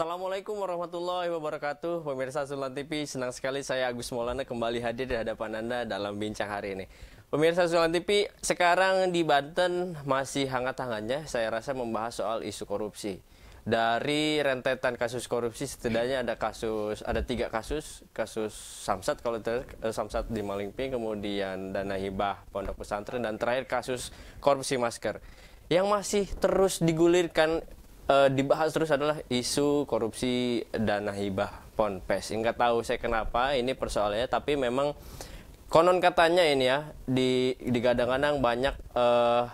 Assalamualaikum warahmatullahi wabarakatuh Pemirsa Sulan TV, senang sekali saya Agus Maulana kembali hadir di hadapan Anda dalam bincang hari ini Pemirsa Sulan TV, sekarang di Banten masih hangat-hangatnya saya rasa membahas soal isu korupsi dari rentetan kasus korupsi setidaknya ada kasus ada tiga kasus kasus samsat kalau ter, eh, samsat di Malingping kemudian dana hibah pondok pesantren dan terakhir kasus korupsi masker yang masih terus digulirkan Eh, dibahas terus adalah isu korupsi dana hibah ponpes. Enggak tahu saya kenapa ini persoalannya, tapi memang konon katanya ini ya di digadang-gadang banyak uh,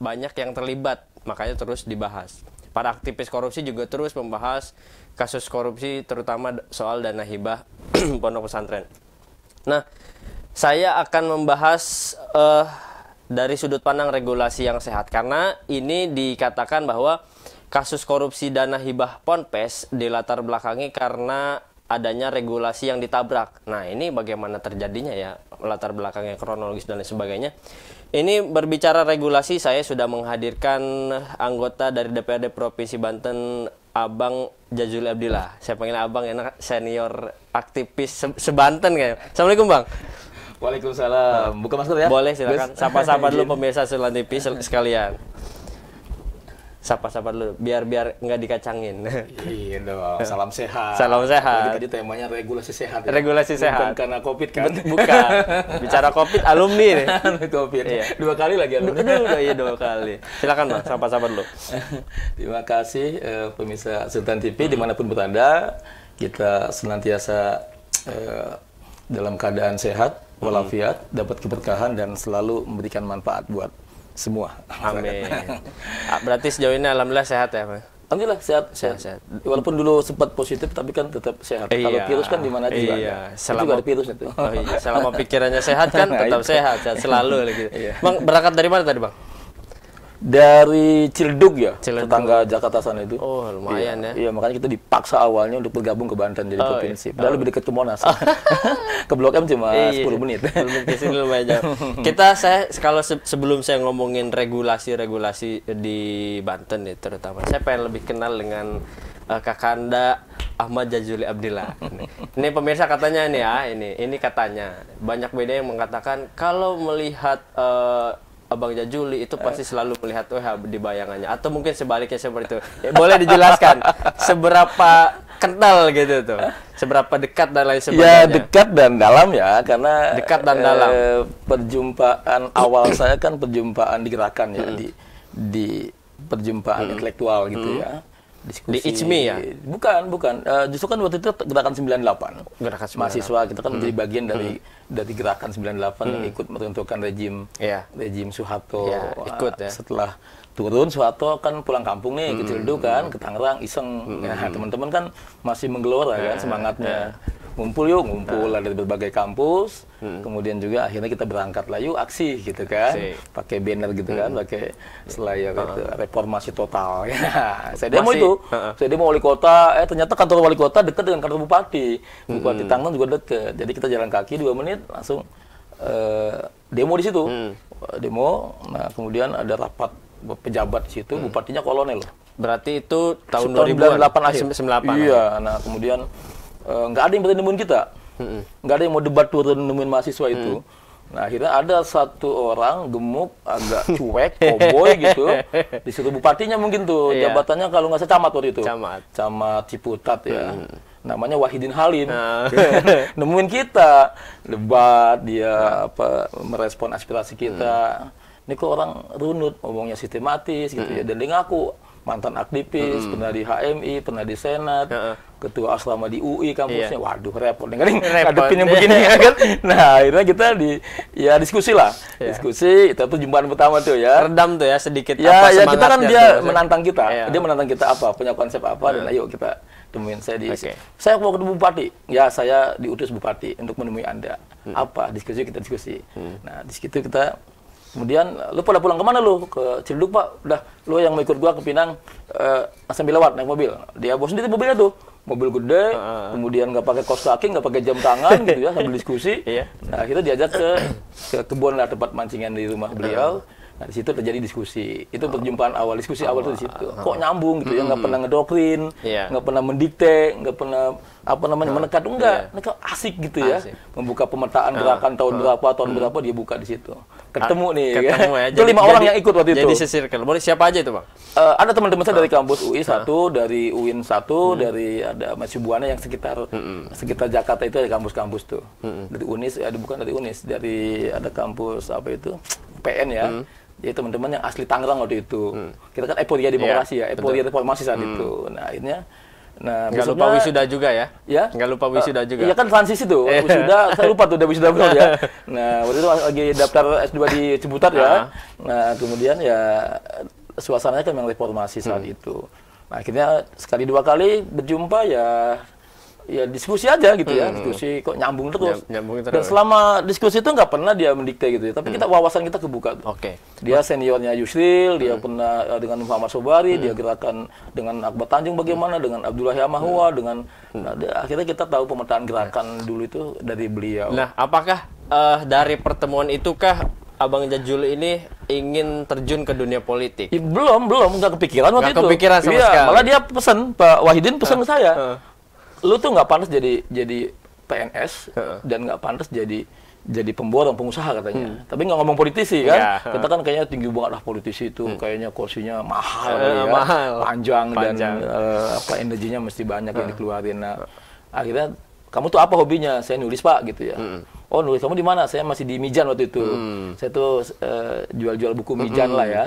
banyak yang terlibat, makanya terus dibahas. Para aktivis korupsi juga terus membahas kasus korupsi terutama soal dana hibah pondok pesantren. Nah, saya akan membahas uh, dari sudut pandang regulasi yang sehat karena ini dikatakan bahwa Kasus korupsi dana hibah Ponpes dilatar belakangi karena adanya regulasi yang ditabrak. Nah, ini bagaimana terjadinya ya, latar belakangnya kronologis dan lain sebagainya. Ini berbicara regulasi, saya sudah menghadirkan anggota dari DPRD Provinsi Banten Abang Jazuli Abdillah. Saya panggil Abang enak senior aktivis se sebanten kayak. Assalamualaikum, Bang. Waalaikumsalam. Buka masker ya? Boleh silakan. Sapa-sapa dulu iya. pemirsa Sulan TV sekalian sapa-sapa dulu biar biar nggak dikacangin. Iya dong. Salam sehat. Salam sehat. Jadi tadi temanya regulasi sehat. Ya? Regulasi Bukan sehat. karena covid kan? Bukan. Bicara covid alumni nih. covid. Iya. Dua kali lagi alumni. Dua, dua, iya dua kali. Silakan mas sapa-sapa dulu. Terima kasih uh, pemirsa Sultan TV hmm. dimanapun berada kita senantiasa uh, dalam keadaan sehat hmm. walafiat, hmm. dapat keberkahan dan selalu memberikan manfaat buat semua. Amin. Ah, berarti sejauh ini alhamdulillah sehat ya, Pak? Alhamdulillah sehat, sehat, sehat. Walaupun dulu sempat positif, tapi kan tetap sehat. Iya. Kalau virus kan di mana aja? Iya. Ada. Selama, itu ada virus itu. Oh iya. Selama pikirannya sehat kan nah, tetap sehat, sehat selalu. Gitu. Iya. Bang berangkat dari mana tadi bang? dari Ciledug ya, Ciledug. tetangga Jakarta sana itu. Oh, lumayan iya, ya. Iya, makanya kita dipaksa awalnya untuk bergabung ke Banten jadi oh, iya. provinsi. Iya. Padahal oh. lebih dekat ke Monas. Oh. ke Blok M cuma iya, 10 menit. lumayan jauh. kita saya kalau se sebelum saya ngomongin regulasi-regulasi di Banten ya terutama, saya pengen lebih kenal dengan uh, eh, Kakanda Ahmad Jazuli Abdillah. ini pemirsa katanya nih ya, ini ini katanya banyak beda yang mengatakan kalau melihat uh, Abang Jajuli itu eh. pasti selalu melihat WH di bayangannya atau mungkin sebaliknya seperti itu. Ya, boleh dijelaskan seberapa kental gitu tuh. Seberapa dekat dan lain ya, sebagainya. Ya, dekat dan dalam ya karena dekat dan dalam. Eh, perjumpaan awal saya kan perjumpaan di gerakan ya hmm. di di perjumpaan hmm. intelektual gitu hmm. ya. Diskusi. Di ICMI ya? Bukan, bukan. Uh, justru kan waktu itu gerakan 98. Gerakan 98. Mahasiswa kita kan hmm. menjadi bagian dari hmm. dari gerakan 98 hmm. yang ikut menentukan rejim yeah. rejim Soeharto. Yeah, ikut ah, ya. Setelah turun Soeharto kan pulang kampung nih hmm. ke Cildu kan, ke Tangerang iseng. Hmm. Nah, teman-teman kan masih menggelora yeah, kan nah, semangatnya. Yeah ngumpul yuk, ngumpul nah. dari berbagai kampus. Hmm. Kemudian juga akhirnya kita berangkat lah yuk aksi gitu kan. Pakai banner gitu kan, hmm. kan, pakai selayar uh ah. -huh. reformasi total. Ya. saya demo itu. Uh ah, -huh. Ah. Saya demo wali kota, eh ternyata kantor wali kota dekat dengan kantor bupati. Bupati hmm. Tangerang juga dekat. Jadi kita jalan kaki dua menit langsung uh, demo di situ. Hmm. Demo, nah kemudian ada rapat pejabat di situ, hmm. bupatinya kolonel. Berarti itu tahun 2008 akhir. 98. Iya, nah kemudian Eh, nggak uh, ada yang berani nemuin kita nggak ada yang mau debat turun nemuin mahasiswa itu mm. Nah, akhirnya ada satu orang gemuk, agak cuek, koboi gitu. Disuruh bupatinya mungkin tuh. yeah. Jabatannya kalau nggak camat waktu itu. Camat. Camat Ciputat ya. Hmm. Namanya Wahidin Halim. Nah. Nemuin kita. Debat, dia apa merespon aspirasi kita. Hmm. Ini kok orang runut, ngomongnya sistematis gitu hmm. ya. Mm. Dan dia ngaku, mantan aktivis, hmm. pernah di HMI, pernah di Senat, ketua asrama di UI iya. kampusnya. Yeah. Waduh, repot nih kadang ngadepin yang begini yeah. kan. Nah, akhirnya kita di ya diskusi lah. Yeah. Diskusi, itu tuh jumpaan pertama tuh ya. Redam tuh ya sedikit ya, apa Ya, kita kan dia tuh, menantang kita. Yeah. Dia menantang kita apa, punya konsep apa yeah. dan iya. ayo kita temuin saya di okay. saya mau ketemu bupati ya saya diutus bupati untuk menemui anda hmm. apa diskusi kita diskusi hmm. nah di situ kita Kemudian lu pada pulang kemana lu? Ke Ciledug pak. Udah lu yang mau ikut gua ke Pinang uh, sambil lewat naik mobil. Dia bos sendiri mobilnya tuh mobil gede, uh. kemudian nggak pakai kos kaki, nggak pakai jam tangan gitu ya sambil diskusi. Iya. Nah kita diajak ke ke kebun lah tempat mancingan di rumah beliau. Nah di situ terjadi diskusi. Itu perjumpaan awal diskusi awal tuh di situ. Kok nyambung gitu ya? Nggak hmm. pernah ngedoktrin, iya. nggak pernah mendikte, nggak pernah apa namanya menekan enggak. Iya. Mereka asik gitu ya. Membuka pemetaan gerakan tahun berapa, tahun berapa dia buka di situ ketemu ah, nih ketemu ya. itu lima orang yang ikut waktu itu jadi si circle boleh siapa aja itu bang uh, ada teman-teman saya uh. dari ah. kampus UI satu uh. dari UIN satu hmm. dari ada masih buana yang sekitar hmm. sekitar Jakarta itu ada kampus-kampus tuh hmm. dari Unis ada eh, bukan dari Unis dari ada kampus apa itu PN ya hmm. jadi teman-teman yang asli Tangerang waktu itu hmm. kita kan euforia demokrasi yeah, ya iya, euforia reformasi saat hmm. itu nah akhirnya Nah, nggak lupa wisuda juga ya? Ya. Nggak lupa wisuda ah, juga. Iya kan transisi tuh. Wisuda saya lupa tuh udah wisuda belum ya. Nah, waktu itu lagi daftar S2 di Cibutat ya. Ah. Nah, kemudian ya suasananya kan memang reformasi saat hmm. itu. Nah, akhirnya sekali dua kali berjumpa ya ya diskusi aja gitu ya hmm. diskusi kok nyambung terus. Nyambung terus. Dan selama diskusi itu nggak pernah dia mendikte gitu ya. Tapi hmm. kita wawasan kita kebuka. Oke. Okay. Dia seniornya Yusril, hmm. dia pernah uh, dengan Muhammad Sobari, hmm. dia gerakan dengan Akbar Tanjung bagaimana, hmm. dengan Abdullah Yamahua, hmm. dengan hmm. Nah, dia, akhirnya kita tahu pemetaan gerakan dulu itu dari beliau. Nah, apakah uh, dari pertemuan itukah Abang Jajul ini ingin terjun ke dunia politik? Ya, belum, belum, nggak kepikiran waktu gak itu. kepikiran sama iya, sekali. Malah dia pesan, Pak Wahidin pesan uh, ke saya. Uh lu tuh nggak pantas jadi jadi PNS uh. dan nggak pantas jadi jadi pemborong pengusaha katanya. Hmm. Tapi nggak ngomong politisi kan. Yeah. Iya, Kita kan kayaknya tinggi banget lah politisi itu, hmm. kayaknya kursinya mahal, uh, ya. mahal. Panjang, panjang dan uh, eh, apa energinya mesti banyak uh. yang dikeluarin. Nah, akhirnya kamu tuh apa hobinya? Saya nulis pak gitu ya. Hmm oh nulis kamu di mana saya masih di Mijan waktu itu hmm. saya tuh jual eh, jual-jual buku Mijan hmm. lah ya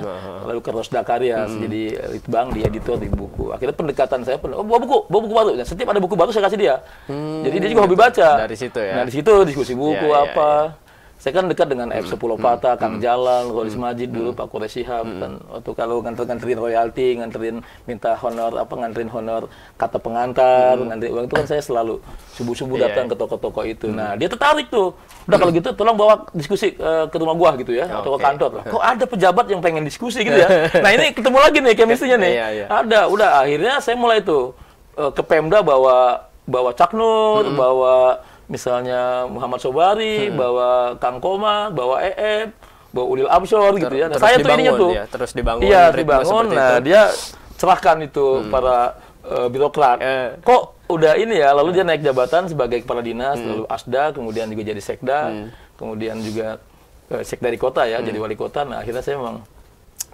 lalu ke Rosda Karya hmm. jadi litbang di editor di buku akhirnya pendekatan saya pun oh bawa buku bawa buku baru dan nah, setiap ada buku baru saya kasih dia hmm. jadi dia juga hobi baca dari situ ya Nah dari situ diskusi ya, buku ya, ya, apa ya, ya saya kan dekat dengan F10 Pata, hmm. hmm Kang hmm. Jalan, Rolis Majid hmm. dulu, hmm. Pak Kure Hmm. Kan, waktu kalau nganter-nganterin royalti, nganterin minta honor, apa nganterin honor kata pengantar, hmm. nganterin uang itu kan saya selalu subuh-subuh yeah. datang iya. ke toko-toko itu. Hmm. Nah, dia tertarik tuh. Udah kalau gitu tolong bawa diskusi uh, ke rumah gua gitu ya, okay. atau ke kantor. Kok ada pejabat yang pengen diskusi gitu ya? nah, ini ketemu lagi nih kayak misalnya nih. Yeah, yeah. Ada, udah akhirnya saya mulai tuh uh, ke Pemda bawa bawa Cak hmm. bawa misalnya Muhammad Sobari, hmm. bawa Kang Koma, bawa EF, bawa Ulil Absor gitu ya. Nah, saya tuh ininya tuh. Ya, terus dibangun. Iya, dibangun. Nah, itu. dia cerahkan itu hmm. para uh, birokrat. Eh. Kok udah ini ya, lalu dia hmm. naik jabatan sebagai kepala dinas, hmm. lalu ASDA, kemudian juga jadi sekda, hmm. kemudian juga uh, sekda di kota ya, hmm. jadi wali kota. Nah, akhirnya saya memang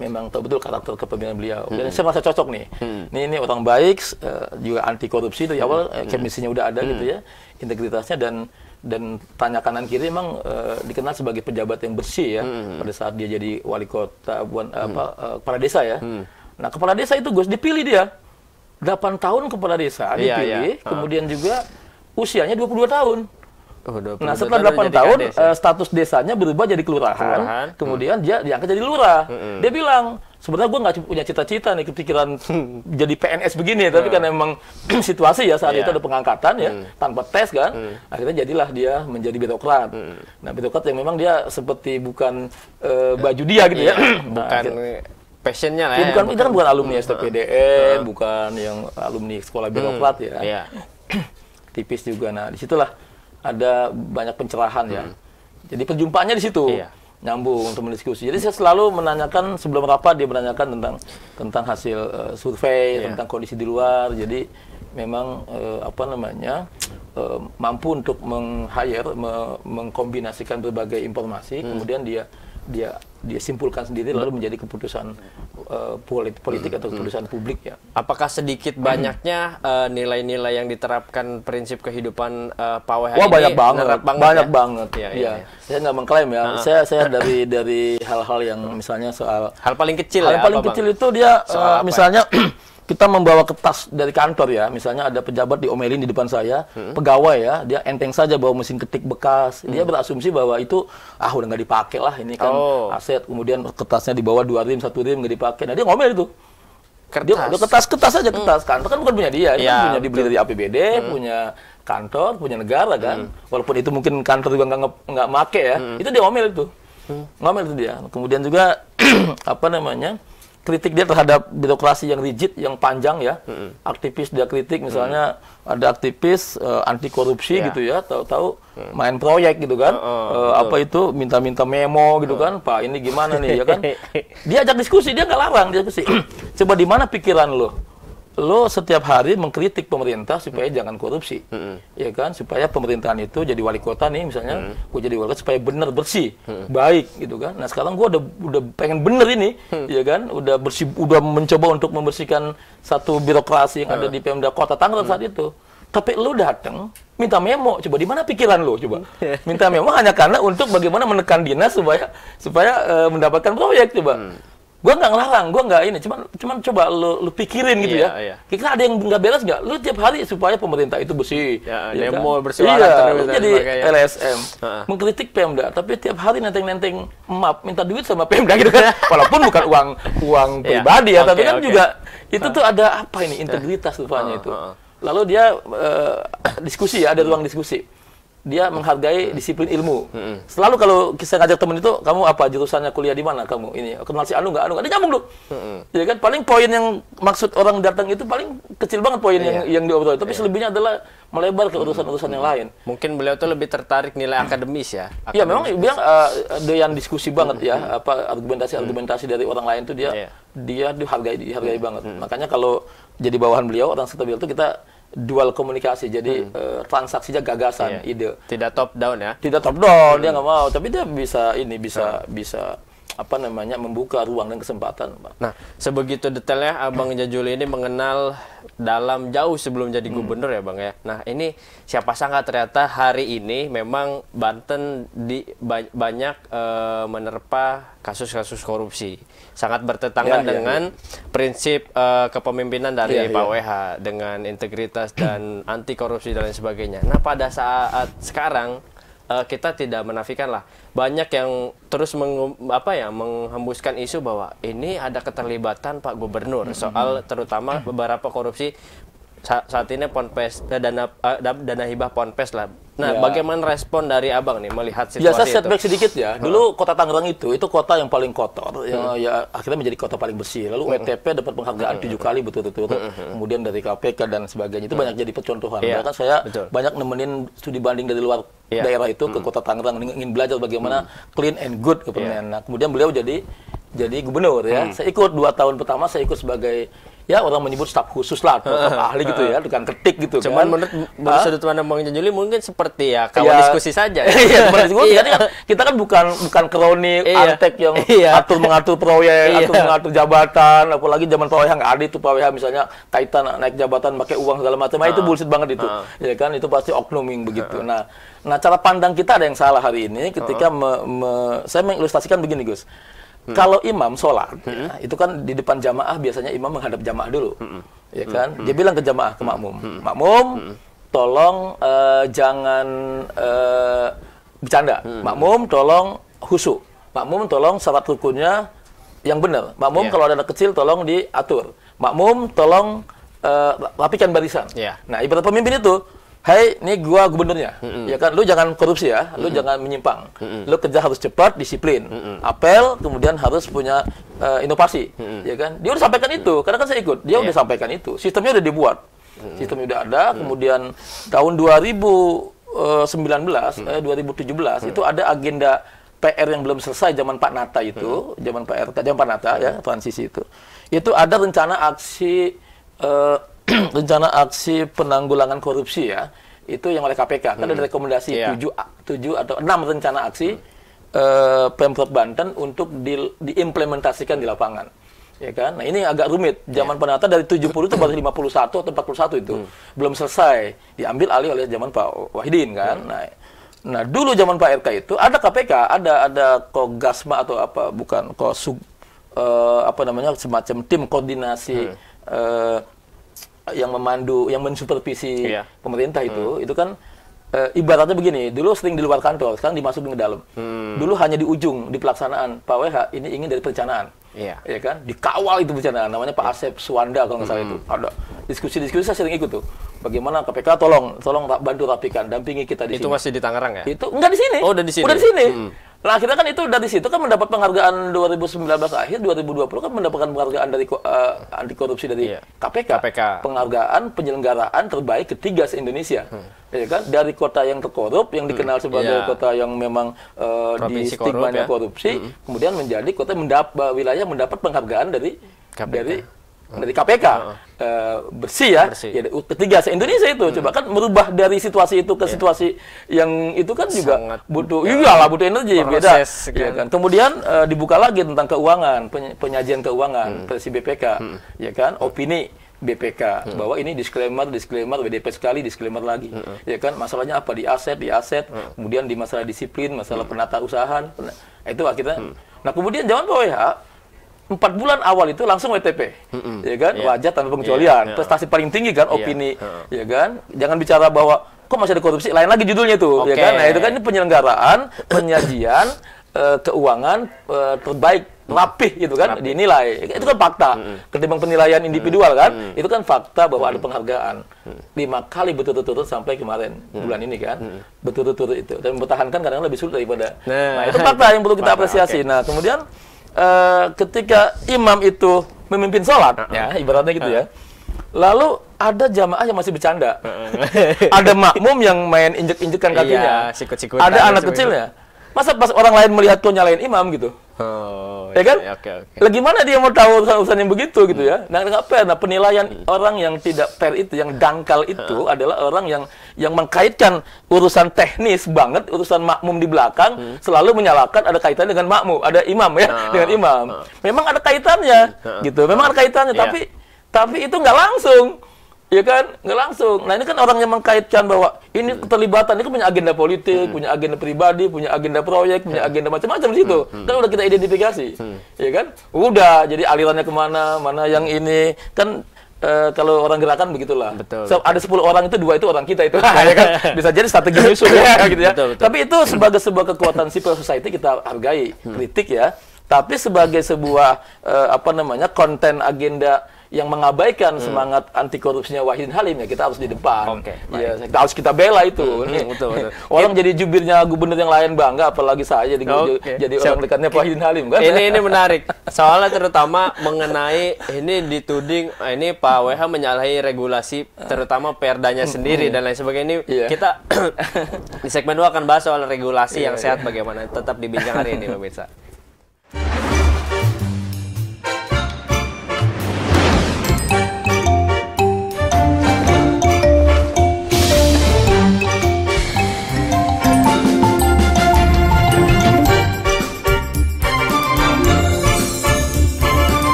memang tahu betul karakter kepemimpinan beliau. Hmm. Dan saya merasa cocok nih. Hmm. Ini ini orang baik, uh, juga anti korupsi dari awal, eh, hmm. chemistry-nya udah ada gitu hmm. gitu ya, integritasnya dan dan tanya kanan kiri memang uh, dikenal sebagai pejabat yang bersih ya. Hmm. Pada saat dia jadi wali kota, buan, hmm. apa uh, kepala desa ya. Hmm. Nah kepala desa itu Gus dipilih dia. 8 tahun kepala desa iya, iya. dipilih, yeah, yeah. kemudian uh. juga usianya 22 tahun. Oh, nah setelah 8 tahun kades, ya? Eh, status desanya berubah jadi kelurahan, kelurahan. kemudian hmm. dia diangkat jadi lurah. Hmm. Dia bilang sebenarnya gue nggak punya cita-cita nih kepikiran jadi PNS begini, hmm. tapi kan emang situasi ya saat yeah. itu ada pengangkatan ya hmm. tanpa tes kan, hmm. akhirnya jadilah dia menjadi birokrat. Hmm. Nah birokrat yang memang dia seperti bukan uh, baju dia gitu yeah. Ya. Iya, iya, ya, bukan. passionnya lah ya, ya bukan, bukan, alumni STPDN, bukan yang alumni sekolah mm. birokrat hmm, ya. Yeah. Iya. Tipis juga. Nah, disitulah ada banyak pencerahan ya. hmm. ya. Jadi perjumpaannya di situ. Iya. Nyambung untuk mendiskusi. Jadi saya selalu menanyakan sebelum rapat dia menanyakan tentang tentang hasil uh, survei, yeah. tentang kondisi di luar. Jadi memang uh, apa namanya? Uh, mampu untuk meng-hire, me mengkombinasikan berbagai informasi, hmm. kemudian dia dia dia simpulkan sendiri lalu menjadi keputusan uh, politik, atau keputusan publik ya. Apakah sedikit banyaknya eh, nilai-nilai uh, yang diterapkan prinsip kehidupan uh, eh, ini Wah banyak banget, banget banyak ya? banget. Ya, ya. ya. Saya nggak mengklaim ya. Uh. Saya saya dari dari hal-hal yang misalnya soal hal paling kecil. Hal ya, paling kecil bang? itu dia uh, misalnya ya? kita membawa kertas dari kantor ya, misalnya ada pejabat diomelin di depan saya, hmm. pegawai ya, dia enteng saja bawa mesin ketik bekas, hmm. dia berasumsi bahwa itu ah udah nggak dipakai lah ini kan oh. aset, kemudian kertasnya dibawa dua rim satu rim nggak dipakai, nah dia ngomel itu. Kertas. Dia kertas kertas aja kertas hmm. kantor kan bukan punya dia, ya, kan punya dibeli dari APBD, hmm. punya kantor, punya negara kan, hmm. walaupun itu mungkin kantor juga nggak nggak make ya, hmm. itu dia ngomel itu, hmm. ngomel itu dia. Kemudian juga apa namanya? kritik dia terhadap birokrasi yang rigid, yang panjang ya. Mm -hmm. Aktivis dia kritik misalnya mm. ada aktivis uh, eh, anti korupsi yeah. gitu ya, tahu-tahu mm. main proyek gitu kan. Uh, uh, uh, apa itu minta-minta memo gitu kan, Pak ini gimana nih ya kan. dia ajak diskusi, dia nggak larang dia diskusi. Coba di mana pikiran lo? lo setiap hari mengkritik pemerintah supaya hmm. jangan korupsi, hmm. ya kan? Supaya pemerintahan itu jadi wali kota nih misalnya, hmm. gue jadi wali kota supaya benar bersih, hmm. baik gitu kan? Nah sekarang gue udah udah pengen bener ini, hmm. ya kan? Udah bersih, udah mencoba untuk membersihkan satu birokrasi yang hmm. ada mm. di Pemda Kota Tangerang hmm. saat mm. itu. Tapi lo dateng minta memo, coba di mana pikiran lo coba? Minta memo hanya karena untuk bagaimana menekan dinas supaya supaya uh, mendapatkan proyek coba. Hmm gue nggak ngelarang gue nggak ini cuman cuman coba lu, lu pikirin gitu iya, ya iya. Kita ada yang nggak beres nggak lu tiap hari supaya pemerintah itu bersih ya, ya demo kan? bersih iya, terus jadi LSM uh huh mengkritik Pemda tapi tiap hari nenteng-nenteng map minta duit sama Pemda gitu kan walaupun bukan uang uang iya. pribadi ya okay, tapi kan okay. juga itu tuh ada apa ini eh. integritas rupanya uh-huh. itu lalu dia uh, diskusi ya ada ruang diskusi dia menghargai disiplin ilmu. hmm Selalu kalau kita ngajak temen itu, kamu apa jurusannya kuliah di mana kamu ini? Kenal si Anu nggak Anu nggak? Dia nyambung dulu. Mm-hmm. Jadi iya kan paling poin yang maksud orang datang itu paling kecil banget poin yeah. yang iya. yang diobrol. Tapi yeah. selebihnya adalah melebar ke urusan-urusan hmm yang lain. Mungkin beliau tuh lebih tertarik nilai akademis ya. iya memang dia uh, yang diskusi banget hmm ya. Apa argumentasi-argumentasi hmm dari orang lain tuh dia yeah. dia dihargai dihargai hmm banget. hmm Makanya kalau jadi bawahan beliau orang stabil itu kita dual komunikasi jadi hmm. uh, transaksinya gagasan yeah. ide tidak top down ya tidak top down hmm. dia nggak mau tapi dia bisa ini bisa hmm. bisa apa namanya membuka ruang dan kesempatan Pak. Nah sebegitu detailnya Abang Jajuli ini mengenal dalam jauh sebelum jadi hmm. gubernur hmm. ya Bang ya. Nah ini siapa sangka ternyata hari ini memang Banten di banyak e, menerpa kasus-kasus korupsi sangat bertentangan ya, ya, dengan ya. prinsip e, kepemimpinan dari ya, ya. Pak ya. WH dengan integritas dan anti korupsi dan lain sebagainya. Nah pada saat sekarang uh, kita tidak menafikan lah banyak yang terus meng, apa ya menghembuskan isu bahwa ini ada keterlibatan Pak Gubernur soal terutama beberapa korupsi sa saat ini ponpes eh, dana uh, dana hibah ponpes lah. Nah, ya. bagaimana respon dari abang nih melihat situasi Biasa itu? setback sedikit ya. Dulu kota Tangerang itu itu kota yang paling kotor, ya, hmm. ya akhirnya menjadi kota paling bersih. Lalu hmm. WTP dapat penghargaan hmm. tujuh kali betul-betul. Hmm. hmm, hmm. Kemudian dari KPK dan sebagainya itu hmm. banyak jadi percontohan. Ya. Bahkan saya betul. banyak nemenin studi banding dari luar ya. daerah itu ke kota Tangerang ingin belajar bagaimana clean and good kepemimpinan iya. ya. Nah, kemudian beliau jadi jadi gubernur ya. Hmm. Saya ikut dua tahun pertama saya ikut sebagai ya orang menyebut staf khusus lah, staf ahli gitu ya, tukang ketik gitu. Cuman kan. menurut menurut sudut pandang Bang Janjuli mungkin seperti ya kawan ya, diskusi saja. Ya. ya, diskusi. Kan, kita kan bukan bukan kroni iya. artek yang iya. atur mengatur proyek, atur mengatur jabatan, apalagi zaman proyek nggak ada itu proyek misalnya kaitan naik jabatan pakai uang segala macam. Nah, itu ah. bullshit banget itu. Ya kan itu pasti oknuming begitu. Ah. Nah, nah cara pandang kita ada yang salah hari ini ketika me, me, saya mengilustrasikan begini, Gus. Hmm. Kalau imam sholat, hmm. ya, itu kan di depan jamaah biasanya imam menghadap jamaah dulu, hmm. ya hmm. kan? Hmm. Dia bilang ke jamaah ke hmm. makmum, hmm. makmum, hmm. tolong uh, jangan uh, bercanda, hmm. makmum tolong husu, makmum tolong syarat hukumnya yang benar, makmum yeah. kalau ada anak kecil tolong diatur, makmum tolong uh, rapikan barisan. Yeah. Nah, ibarat pemimpin itu Hai, hey, ini gua gubernurnya. Mm hmm Ya kan, lu jangan korupsi ya, lu mm hmm jangan menyimpang. Mm hmm Lu kerja harus cepat, disiplin. Mm hmm Apel, kemudian harus punya uh, inovasi, mm hmm ya kan. Dia udah sampaikan itu. -mm. itu, karena kan saya ikut. Dia yeah. udah sampaikan itu. Sistemnya udah dibuat, mm hmm sistemnya udah ada. Mm hmm Kemudian tahun 2019, mm hmm eh, 2017 mm hmm itu ada agenda PR yang belum selesai zaman Pak Nata itu, mm hmm zaman PR, zaman Pak Nata mm hmm ya transisi itu. Itu ada rencana aksi uh, rencana aksi penanggulangan korupsi ya itu yang oleh KPK kan hmm. ada rekomendasi yeah. 7 7 atau enam rencana aksi hmm. uh, Pemprov Banten untuk di, diimplementasikan di lapangan. Ya kan? Nah, ini agak rumit. Iya. Zaman yeah. penata dari 70 itu baru satu atau empat puluh satu itu. Hmm. Belum selesai. Diambil alih oleh zaman Pak Wahidin kan. Hmm. Nah, nah, dulu zaman Pak RK itu ada KPK, ada ada Kogasma atau apa bukan Kosug uh, apa namanya semacam tim koordinasi hmm. Eh, yang memandu, yang mensupervisi iya. pemerintah itu, hmm. itu kan e, ibaratnya begini, dulu sering di luar kantor, sekarang dimasukin ke dalam. Hmm. Dulu hanya di ujung, di pelaksanaan. Pak WH ini ingin dari perencanaan. Iya. Ya kan? Dikawal itu perencanaan. Namanya Pak Asep Suwanda kalau nggak salah hmm. itu. Ada diskusi-diskusi saya sering ikut tuh. Bagaimana KPK tolong, tolong bantu rapikan, dampingi kita di itu sini. Itu masih di Tangerang ya? Itu enggak di sini. Oh, udah di sini. Udah di sini. Hmm. Nah akhirnya kan itu dari situ kan mendapat penghargaan 2019 akhir 2020 kan mendapatkan penghargaan dari uh, anti korupsi dari iya. KPK. KPK. Penghargaan penyelenggaraan terbaik ketiga se Indonesia. Hmm. Ya kan dari kota yang terkorup yang hmm. dikenal sebagai yeah. kota yang memang uh, di stigma korup, ya. korupsi hmm. kemudian menjadi kota mendapat eh, wilayah mendapat penghargaan dari KPK. dari Nah, dari KPK uh, eh, bersih ya. Bersih. ya ketiga se Indonesia itu hmm. coba kan merubah dari situasi itu ke yeah. situasi yang itu kan juga Sangat, butuh ya, iyalah butuh energi beda ya kan. Kemudian uh, dibuka lagi tentang keuangan, peny penyajian keuangan hmm. versi BPK hmm. ya kan, opini BPK hmm. bahwa ini disclaimer disclaimer WDP sekali disclaimer lagi hmm. ya kan masalahnya apa di aset di aset hmm. kemudian di masalah disiplin masalah hmm. penata usahaan pen nah, itu akhirnya hmm. nah kemudian zaman ya empat bulan awal itu langsung WTP, mm -hmm. ya kan yeah. wajar tanpa iya, pengecualian, yeah. prestasi paling tinggi kan iya. opini, yeah. ya kan. Jangan bicara bahwa kok masih ada korupsi, lain lagi judulnya tuh, iya okay. ya kan. Nah itu kan ini penyelenggaraan, penyajian uh, keuangan uh, terbaik mm. rapih gitu kan rapih. dinilai itu kan fakta -hmm. ketimbang penilaian individual kan -hmm. itu kan fakta bahwa -hmm. ada penghargaan mm. lima kali betul-betul sampai kemarin -hmm. bulan ini kan mm -hmm. itu dan mempertahankan kadang, lebih sulit daripada nah, nah itu fakta yang perlu kita apresiasi okay. nah kemudian uh, ketika imam itu memimpin sholat, uh -uh. ya ibaratnya gitu uh -uh. ya. Lalu ada jamaah yang masih bercanda, uh -uh. ada makmum yang main injek-injekan iya, kakinya, iya, sikut ada anak kecilnya, Masa pas orang lain melihat kau nyalain imam gitu? Oh, ya, iya, kan? Ya, okay, okay. Lagi gimana dia mau tahu urusan-urusan yang begitu gitu ya? Nah, nggak fair. Nah, penilaian orang yang tidak fair itu, yang dangkal itu hmm. adalah orang yang yang mengkaitkan urusan teknis banget, urusan makmum di belakang, hmm. selalu menyalahkan ada kaitan dengan makmum, ada imam ya, hmm. dengan imam. Hmm. Memang ada kaitannya, hmm. gitu. Memang ada kaitannya, yeah. tapi tapi itu nggak langsung Ya kan? Nggak langsung. Nah ini kan orang yang mengkaitkan bahwa ini iya. keterlibatan, ini kan punya agenda politik, hmm. punya agenda pribadi, punya agenda proyek, punya hmm. agenda macam-macam di situ. Hmm. hmm. Kan udah kita identifikasi. Hmm. Ya kan? Udah, jadi alirannya kemana, mana yang ini. Kan e, kalau orang gerakan begitulah. Betul. So, ada 10 orang itu dua itu orang kita itu. ya kan? Bisa jadi strategi musuh ya, gitu ya. Betul, betul. Tapi itu sebagai sebuah kekuatan civil society kita hargai hmm. kritik ya. Tapi sebagai sebuah e, apa namanya konten agenda yang mengabaikan hmm. semangat anti korupsinya Wahidin Halim ya kita harus di depan. Okay, ya, kita harus kita bela itu. Hmm, betul, betul. orang jadi jubirnya gubernur yang lain bangga apalagi saya jadi okay. jadi Siap. orang dekatnya Wahidin Halim kan. Ini ini menarik. Soalnya terutama mengenai ini dituding eh, ini Pak WH menyalahi regulasi terutama perdanya hmm, sendiri hmm. dan lain sebagainya. Ini yeah. kita di segmen 2 akan bahas soal regulasi yeah, yang iya, sehat iya. bagaimana tetap dibincang hari ini pemirsa.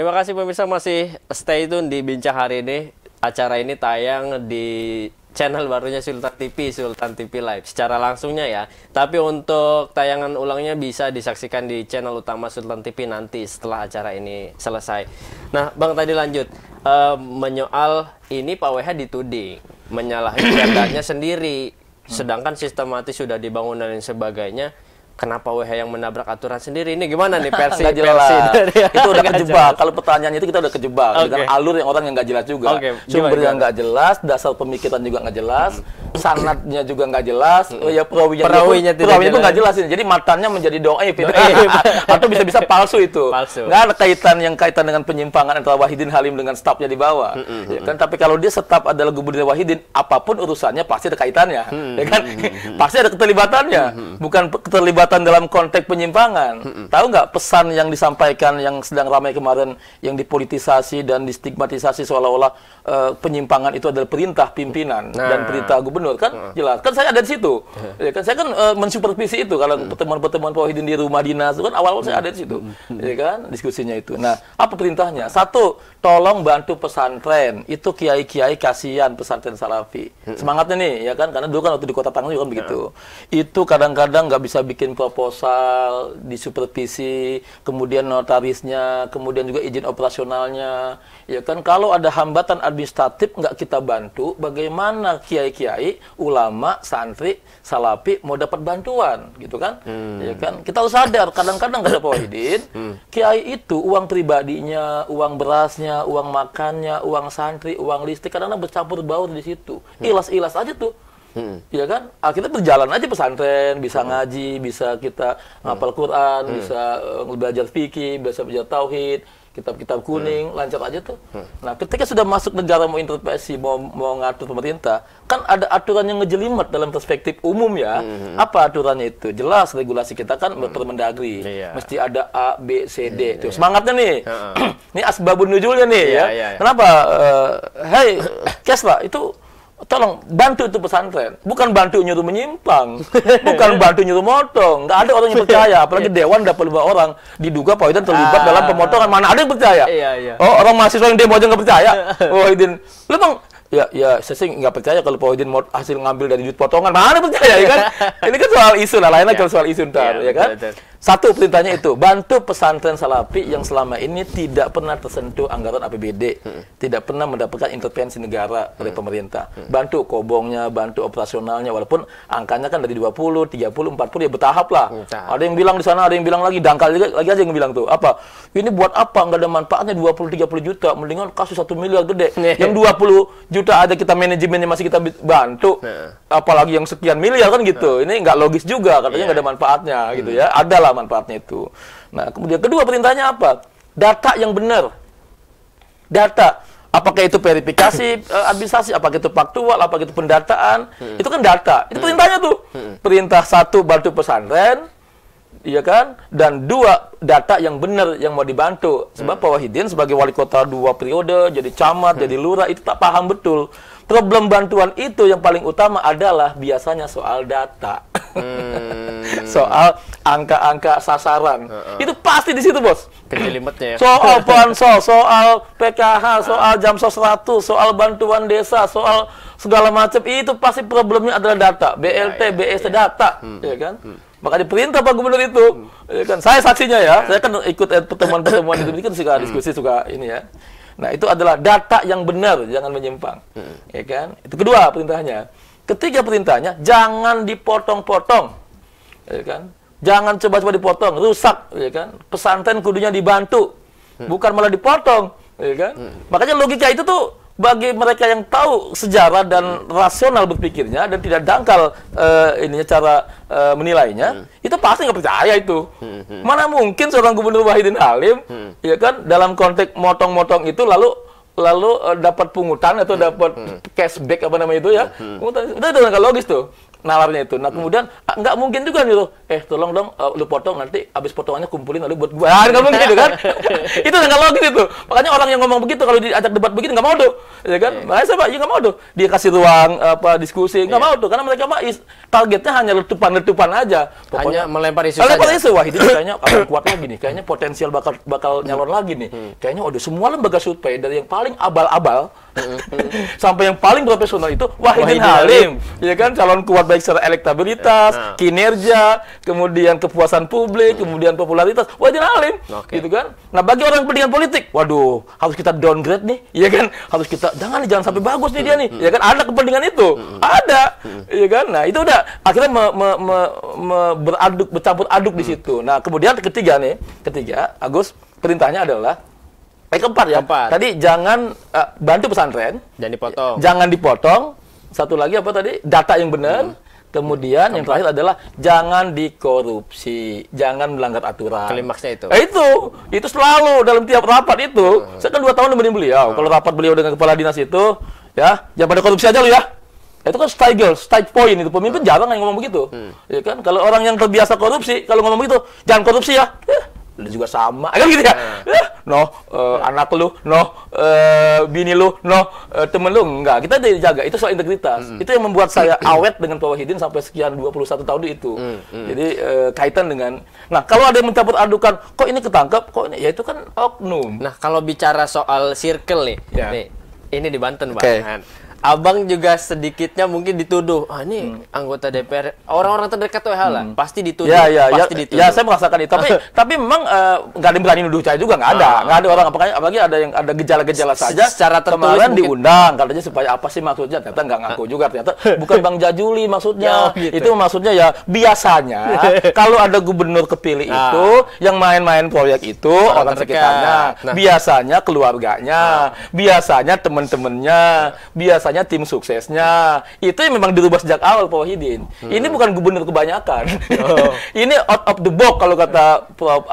Terima kasih pemirsa masih stay tune di Bincang hari ini. Acara ini tayang di channel barunya Sultan TV, Sultan TV Live secara langsungnya ya. Tapi untuk tayangan ulangnya bisa disaksikan di channel utama Sultan TV nanti setelah acara ini selesai. Nah, Bang tadi lanjut e, menyoal ini Pak WH dituding menyalahi keadaannya sendiri sedangkan sistematis sudah dibangun dan sebagainya kenapa WH yang menabrak aturan sendiri ini gimana nih versi gak jelas. itu udah kejebak. Kalau pertanyaannya itu kita udah kejebak okay. Gitu dengan alur yang orang yang nggak jelas juga. Okay. Sumber yang nggak jelas, dasar pemikiran juga nggak jelas, hmm. sanatnya juga nggak jelas, hmm. ya perawinya, perawinya itu perawinya itu nggak jelas ini. Jadi matanya menjadi doa ya itu. Atau bisa-bisa palsu itu. Palsu. Nggak ada kaitan yang kaitan dengan penyimpangan antara Wahidin Halim dengan stafnya di bawah. Dan hmm, ya kan tapi kalau dia staf adalah gubernur Wahidin, apapun urusannya pasti ada kaitannya. Ya kan? pasti ada keterlibatannya. Bukan keterlibatan kejahatan dalam konteks penyimpangan. Mm-mm. Tahu nggak pesan yang disampaikan yang sedang ramai kemarin yang dipolitisasi dan distigmatisasi seolah-olah uh, penyimpangan itu adalah perintah pimpinan nah. dan perintah gubernur kan? nah. Jelas. Kan saya ada di situ. ya kan saya kan uh, mensupervisi itu kalau mm. pertemuan-pertemuan Pauhidin di rumah dinas kan awal-awal saya ada di situ. ya kan diskusinya itu. Nah, apa perintahnya? Satu, tolong bantu pesantren. Itu kiai-kiai kasihan pesantren Salafi. Semangatnya nih ya kan karena dulu kan waktu di Kota Tangerang juga kan begitu. Nah. Itu kadang-kadang nggak bisa bikin bikin proposal, disupervisi, kemudian notarisnya, kemudian juga izin operasionalnya. Ya kan kalau ada hambatan administratif nggak kita bantu, bagaimana kiai-kiai, ulama, santri, salapi mau dapat bantuan, gitu kan? Hmm. Ya kan kita harus sadar kadang-kadang kata Pak Wahidin, hmm. kiai itu uang pribadinya, uang berasnya, uang makannya, uang santri, uang listrik kadang-kadang bercampur baur di situ. Hmm. Ilas-ilas aja tuh Hmm. Ya kan? Ah, kita berjalan aja pesantren, bisa hmm. ngaji, bisa kita ngapal Quran, hmm. bisa uh, belajar fikih, bisa belajar tauhid, kitab-kitab kuning, hmm. lancar aja tuh. Hmm. Nah, ketika sudah masuk negara mau intervensi, mau mau ngatur pemerintah, kan ada aturan yang ngejelimet dalam perspektif umum ya. Hmm. Apa aturannya itu? Jelas regulasi kita kan hmm. Permendagri. Yeah. Mesti ada A, B, C, D. Yeah, tuh iya. semangatnya nih. nih Ini asbabun nujulnya nih yeah, ya. Yeah, yeah. Iya. Kenapa? Uh, hey, Kesla itu tolong bantu itu pesantren bukan bantu nyuruh menyimpang bukan bantu nyuruh motong nggak ada orang yang percaya iya. apalagi dewan dapat lima orang diduga Pak terlibat ah. dalam pemotongan mana ada yang percaya iya, iya. oh orang mahasiswa yang demo aja nggak percaya oh Idin lu bang ya ya saya sih nggak percaya kalau Pak mau hasil ngambil dari duit potongan mana percaya ya kan ini kan soal isu lah lainnya yeah. Kan soal isu ntar yeah, ya kan betul, betul. Satu perintahnya itu, bantu pesantren salafi yang selama ini tidak pernah tersentuh anggaran APBD, hmm. tidak pernah mendapatkan intervensi negara dari pemerintah. Bantu kobongnya, bantu operasionalnya, walaupun angkanya kan dari 20, 30, 40 ya bertahap lah. Ada yang bilang di sana, ada yang bilang lagi, dangkal juga lagi aja yang bilang tuh, apa? Ini buat apa? Nggak ada manfaatnya 20, 30 juta, mendingan kasus satu miliar gede. yang 20 juta ada kita manajemennya masih kita bantu, nah. apalagi yang sekian miliar kan gitu. Ini nggak logis juga, katanya yeah. ada manfaatnya gitu hmm. ya. Ada lah manfaatnya itu. Nah, kemudian kedua perintahnya apa? Data yang benar. Data. Apakah itu verifikasi eh, administrasi, apakah itu faktual, apakah itu pendataan, hmm. itu kan data. Itu hmm. perintahnya tuh. Hmm. Perintah satu bantu pesantren, Iya kan? Dan dua data yang benar yang mau dibantu. Sebab hmm. Pak Wahidin sebagai wali kota dua periode, jadi camat, hmm. jadi lurah itu tak paham betul. Problem bantuan itu yang paling utama adalah biasanya soal data. Hmm. soal angka-angka sasaran. Uh, uh. Itu pasti di situ, Bos. Kecilimetnya ya. Soal bansos, soal PKH, soal jam sos 100, soal bantuan desa, soal segala macam itu pasti problemnya adalah data, BLT, ya, ya, BST ya, ya. data, hmm. ya kan? Hmm. Maka diperintah Pak Gubernur itu, hmm. ya kan? Saya saksinya ya, ya. saya kan ikut eh, pertemuan-pertemuan itu, itu kan suka hmm. diskusi, suka ini ya. Nah, itu adalah data yang benar, jangan menyimpang. Hmm. Ya kan? Itu kedua perintahnya. Ketiga perintahnya, jangan dipotong-potong ya kan? Jangan coba-coba dipotong, rusak, ya kan? Pesantren kudunya dibantu, hmm. bukan malah dipotong, ya kan? Hmm. Makanya logika itu tuh bagi mereka yang tahu sejarah dan hmm. rasional berpikirnya dan tidak dangkal uh, ininya cara uh, menilainya hmm. itu pasti nggak percaya itu hmm, hmm. Hmm. mana mungkin seorang gubernur Wahidin Halim hmm. ya kan dalam konteks motong-motong itu lalu lalu uh, dapat pungutan atau hmm. dapat hmm. cashback apa namanya itu ya hmm. pungutan itu itu logis tuh nalarnya itu. Nah hmm. kemudian ah, nggak mungkin juga gitu, eh tolong dong uh, lu potong nanti abis potongannya kumpulin lalu buat gua. Ah, nggak mungkin gitu kan? itu nggak logis itu. Makanya orang yang ngomong begitu kalau diajak debat begitu nggak mau tuh, ya kan? Yeah. Makanya saya ya nggak mau tuh. Dia kasih ruang apa diskusi nggak yeah. mau tuh karena mereka mah targetnya hanya letupan-letupan aja. Pokoknya hanya melempar isu. Melempar isu wah ini kayaknya akan kuat lagi nih. Kayaknya potensial bakal bakal hmm. nyalon lagi nih. Hmm. Kayaknya udah semua lembaga survei dari yang paling abal-abal hmm, sampai yang paling profesional itu Wahidin, Wahidin Halim. Halim, ya kan calon kuat baik secara elektabilitas, nah. kinerja, kemudian kepuasan publik, hmm. kemudian popularitas. Wajar alim, okay. gitu kan? Nah, bagi orang kepentingan politik, waduh, harus kita downgrade nih, ya kan? Harus kita jangan jangan sampai hmm. bagus nih dia nih, ya kan? Ada kepentingan itu, hmm. ada, ya kan? Nah, itu udah akhirnya me, me, me, me beraduk bercampur aduk di situ. Nah, kemudian ketiga nih, ketiga Agus perintahnya adalah Eh keempat ya. Keempat. Tadi jangan uh, bantu pesantren. Jangan dipotong. Jangan dipotong. Satu lagi apa tadi? Data yang benar. Hmm. Kemudian yang terakhir adalah jangan dikorupsi, jangan melanggar aturan. Klimaksnya itu. Eh, itu, itu selalu dalam tiap rapat itu. Hmm. Saya kan dua tahun nemenin beliau. Hmm. Kalau rapat beliau dengan kepala dinas itu, ya, jangan ya pada korupsi aja lo ya. Itu kan style, style point itu. Pemimpin hmm. jarang yang ngomong begitu. Hmm. Ya kan? Kalau orang yang terbiasa korupsi, kalau ngomong begitu, jangan korupsi ya. Eh lu juga sama kan gitu ya nah. eh, no uh, eh, nah. anak lu no uh, eh, bini lu no uh, temen lu enggak kita dijaga itu soal integritas mm itu yang membuat saya awet dengan pak wahidin sampai sekian 21 tahun itu mm -hmm. jadi uh, kaitan dengan nah kalau ada yang mencabut adukan kok ini ketangkep kok ini ya itu kan oknum nah kalau bicara soal circle nih yeah. nih ini di Banten okay. Nah, Bang abang juga sedikitnya mungkin dituduh ah ini hmm. anggota DPR orang-orang terdekat WH lah hmm. pasti dituduh ya, ya, pasti ya, dituduh ya saya merasakan itu tapi tapi memang eh, nggak uh, ada yang berani nuduh saya juga nggak ada ah. nggak ada orang apalagi, apalagi ada yang ada gejala-gejala saja secara tertulis kemarin mungkin. diundang katanya supaya apa sih maksudnya ternyata nggak ngaku juga ternyata bukan Bang Jajuli maksudnya ya, gitu. itu maksudnya ya biasanya kalau ada gubernur kepilih nah. itu yang main-main proyek itu orang, orang sekitarnya nah. biasanya keluarganya nah. biasanya teman-temannya ah. Biasa biasanya tim suksesnya itu yang memang dirubah sejak awal Pak Wahidin. Hmm. Ini bukan gubernur kebanyakan. Oh. ini out of the box kalau kata Prof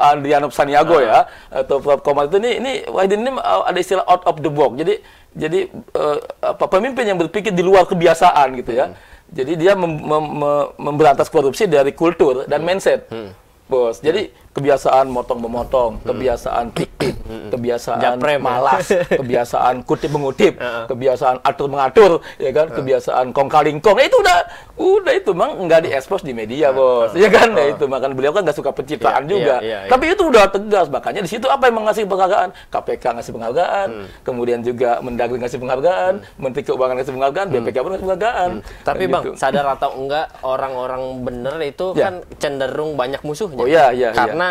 Saniago ya, ah. ya atau Prof Komar itu ini ini Wahidin ini eh, ada istilah out of the box. Jadi jadi uh, apa pemimpin yang berpikir di luar kebiasaan gitu ya. Hmm. Jadi dia mem mem mem memberantas korupsi dari kultur dan hmm. mindset. Hmm. Bos. Jadi hmm kebiasaan motong-memotong, hmm. kebiasaan pikir, hmm. kebiasaan Japrem, ya. malas, ya. kebiasaan kutip-mengutip, kebiasaan atur-mengatur, ya kan, kebiasaan kongkalingkong. Nah, itu udah udah itu mang nggak diekspos di media, Bos. Ya kan? ya itu makan beliau kan nggak suka pencitraan iya, iya, juga. Iya, Tapi itu udah tegas, makanya di situ apa yang mengasih penghargaan? KPK ngasih penghargaan, hmm. kemudian juga Mendagri ngasih penghargaan, Menteri Keuangan ngasih penghargaan, BPK pun ngasih penghargaan. Tapi kan Bang, gitu. sadar atau enggak orang-orang bener itu ya. kan cenderung banyak musuhnya. Oh iya, iya. Karena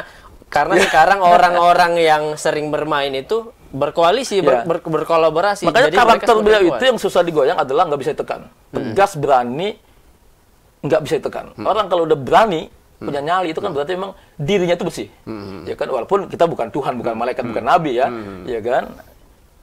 karena yeah. sekarang orang-orang yang sering bermain itu berkoalisi yeah. ber, iya. ber, berkolaborasi makanya Jadi karakter beliau itu yang susah digoyang adalah nggak bisa ditekan hmm. tegas hmm. berani nggak bisa ditekan hmm. orang kalau udah berani hmm. punya nyali itu kan berarti memang dirinya itu bersih hmm. ya kan walaupun kita bukan Tuhan bukan malaikat hmm. bukan nabi ya hmm. ya kan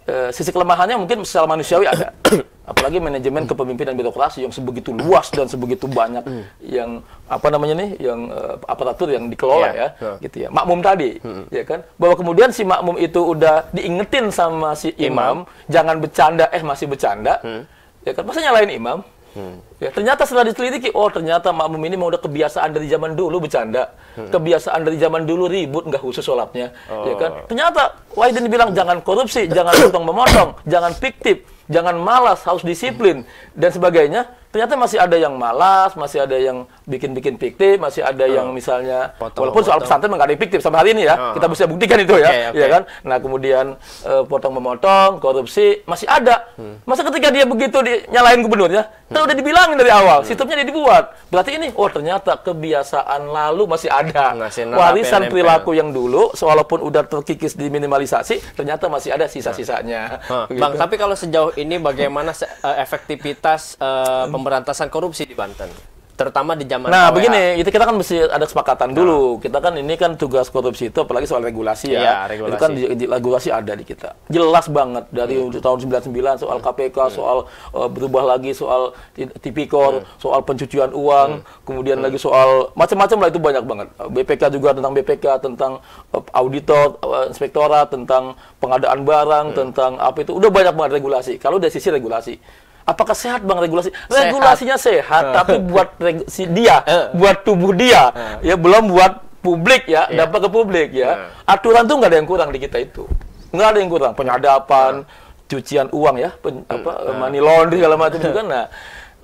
Eh, sisi kelemahannya mungkin secara manusiawi ada. Apalagi manajemen kepemimpinan birokrasi yang sebegitu luas dan sebegitu banyak hmm. yang apa namanya nih yang eh, aparatur yang dikelola yeah. ya, yeah. gitu ya. Makmum tadi, hmm. ya kan? Bahwa kemudian si makmum itu udah diingetin sama si imam, imam. jangan bercanda, eh masih bercanda. Hmm. Ya kan? Masa nyalain imam? Hmm. Ya, ternyata setelah diselidiki oh ternyata makmum ini mau udah kebiasaan dari zaman dulu bercanda, hmm. kebiasaan dari zaman dulu ribut nggak khusus sholatnya, ya oh. ya kan? Ternyata Wahidin bilang jangan korupsi, jangan potong memotong, jangan fiktif, jangan malas, harus disiplin dan sebagainya ternyata masih ada yang malas, masih ada yang bikin-bikin fiktif, masih ada yang misalnya foto, walaupun soal pesantren nggak ada fiktif sampai hari ini ya, kita bisa buktikan itu ya, okay, okay. Iya kan. Nah kemudian uh, potong memotong, korupsi masih ada. Hmm. Masa ketika dia begitu dinyalain gubernur gubernurnya, hmm. Kan udah dibilangin dari awal, hmm. sistemnya dia dibuat. Berarti ini, oh ternyata kebiasaan lalu masih ada, masih warisan perilaku yang dulu, walaupun udah terkikis diminimalisasi, ternyata masih ada sisa-sisanya. Hmm. Bang, tapi kalau sejauh ini bagaimana se eh, efektivitas uh, pemberantasan korupsi di Banten terutama di zaman Nah, begini, itu kita kan mesti ada kesepakatan nah. dulu. Kita kan ini kan tugas korupsi itu apalagi soal regulasi ya. ya regulasi. Itu kan di, di, regulasi ada di kita. Jelas banget dari hmm. tahun 99 soal KPK, iya. hmm. Iya. soal uh, berubah lagi soal tipikor, hmm. soal pencucian uang, hmm. kemudian hmm. lagi soal macam-macam lah itu banyak banget. BPK juga tentang BPK, tentang uh, auditor, uh, inspektorat, tentang pengadaan barang, hmm. tentang apa itu udah banyak banget regulasi. Kalau dari sisi regulasi Apakah sehat bang regulasi? Sehat. Regulasinya sehat, tapi buat si dia, buat tubuh dia, ya belum buat publik ya, yeah. dapat ke publik ya. Yeah. Aturan tuh nggak ada yang kurang di kita itu, nggak ada yang kurang. Penyadapan, yeah. cucian uang ya, pen, iya. apa yeah. money laundry segala macam juga. Kan, nah,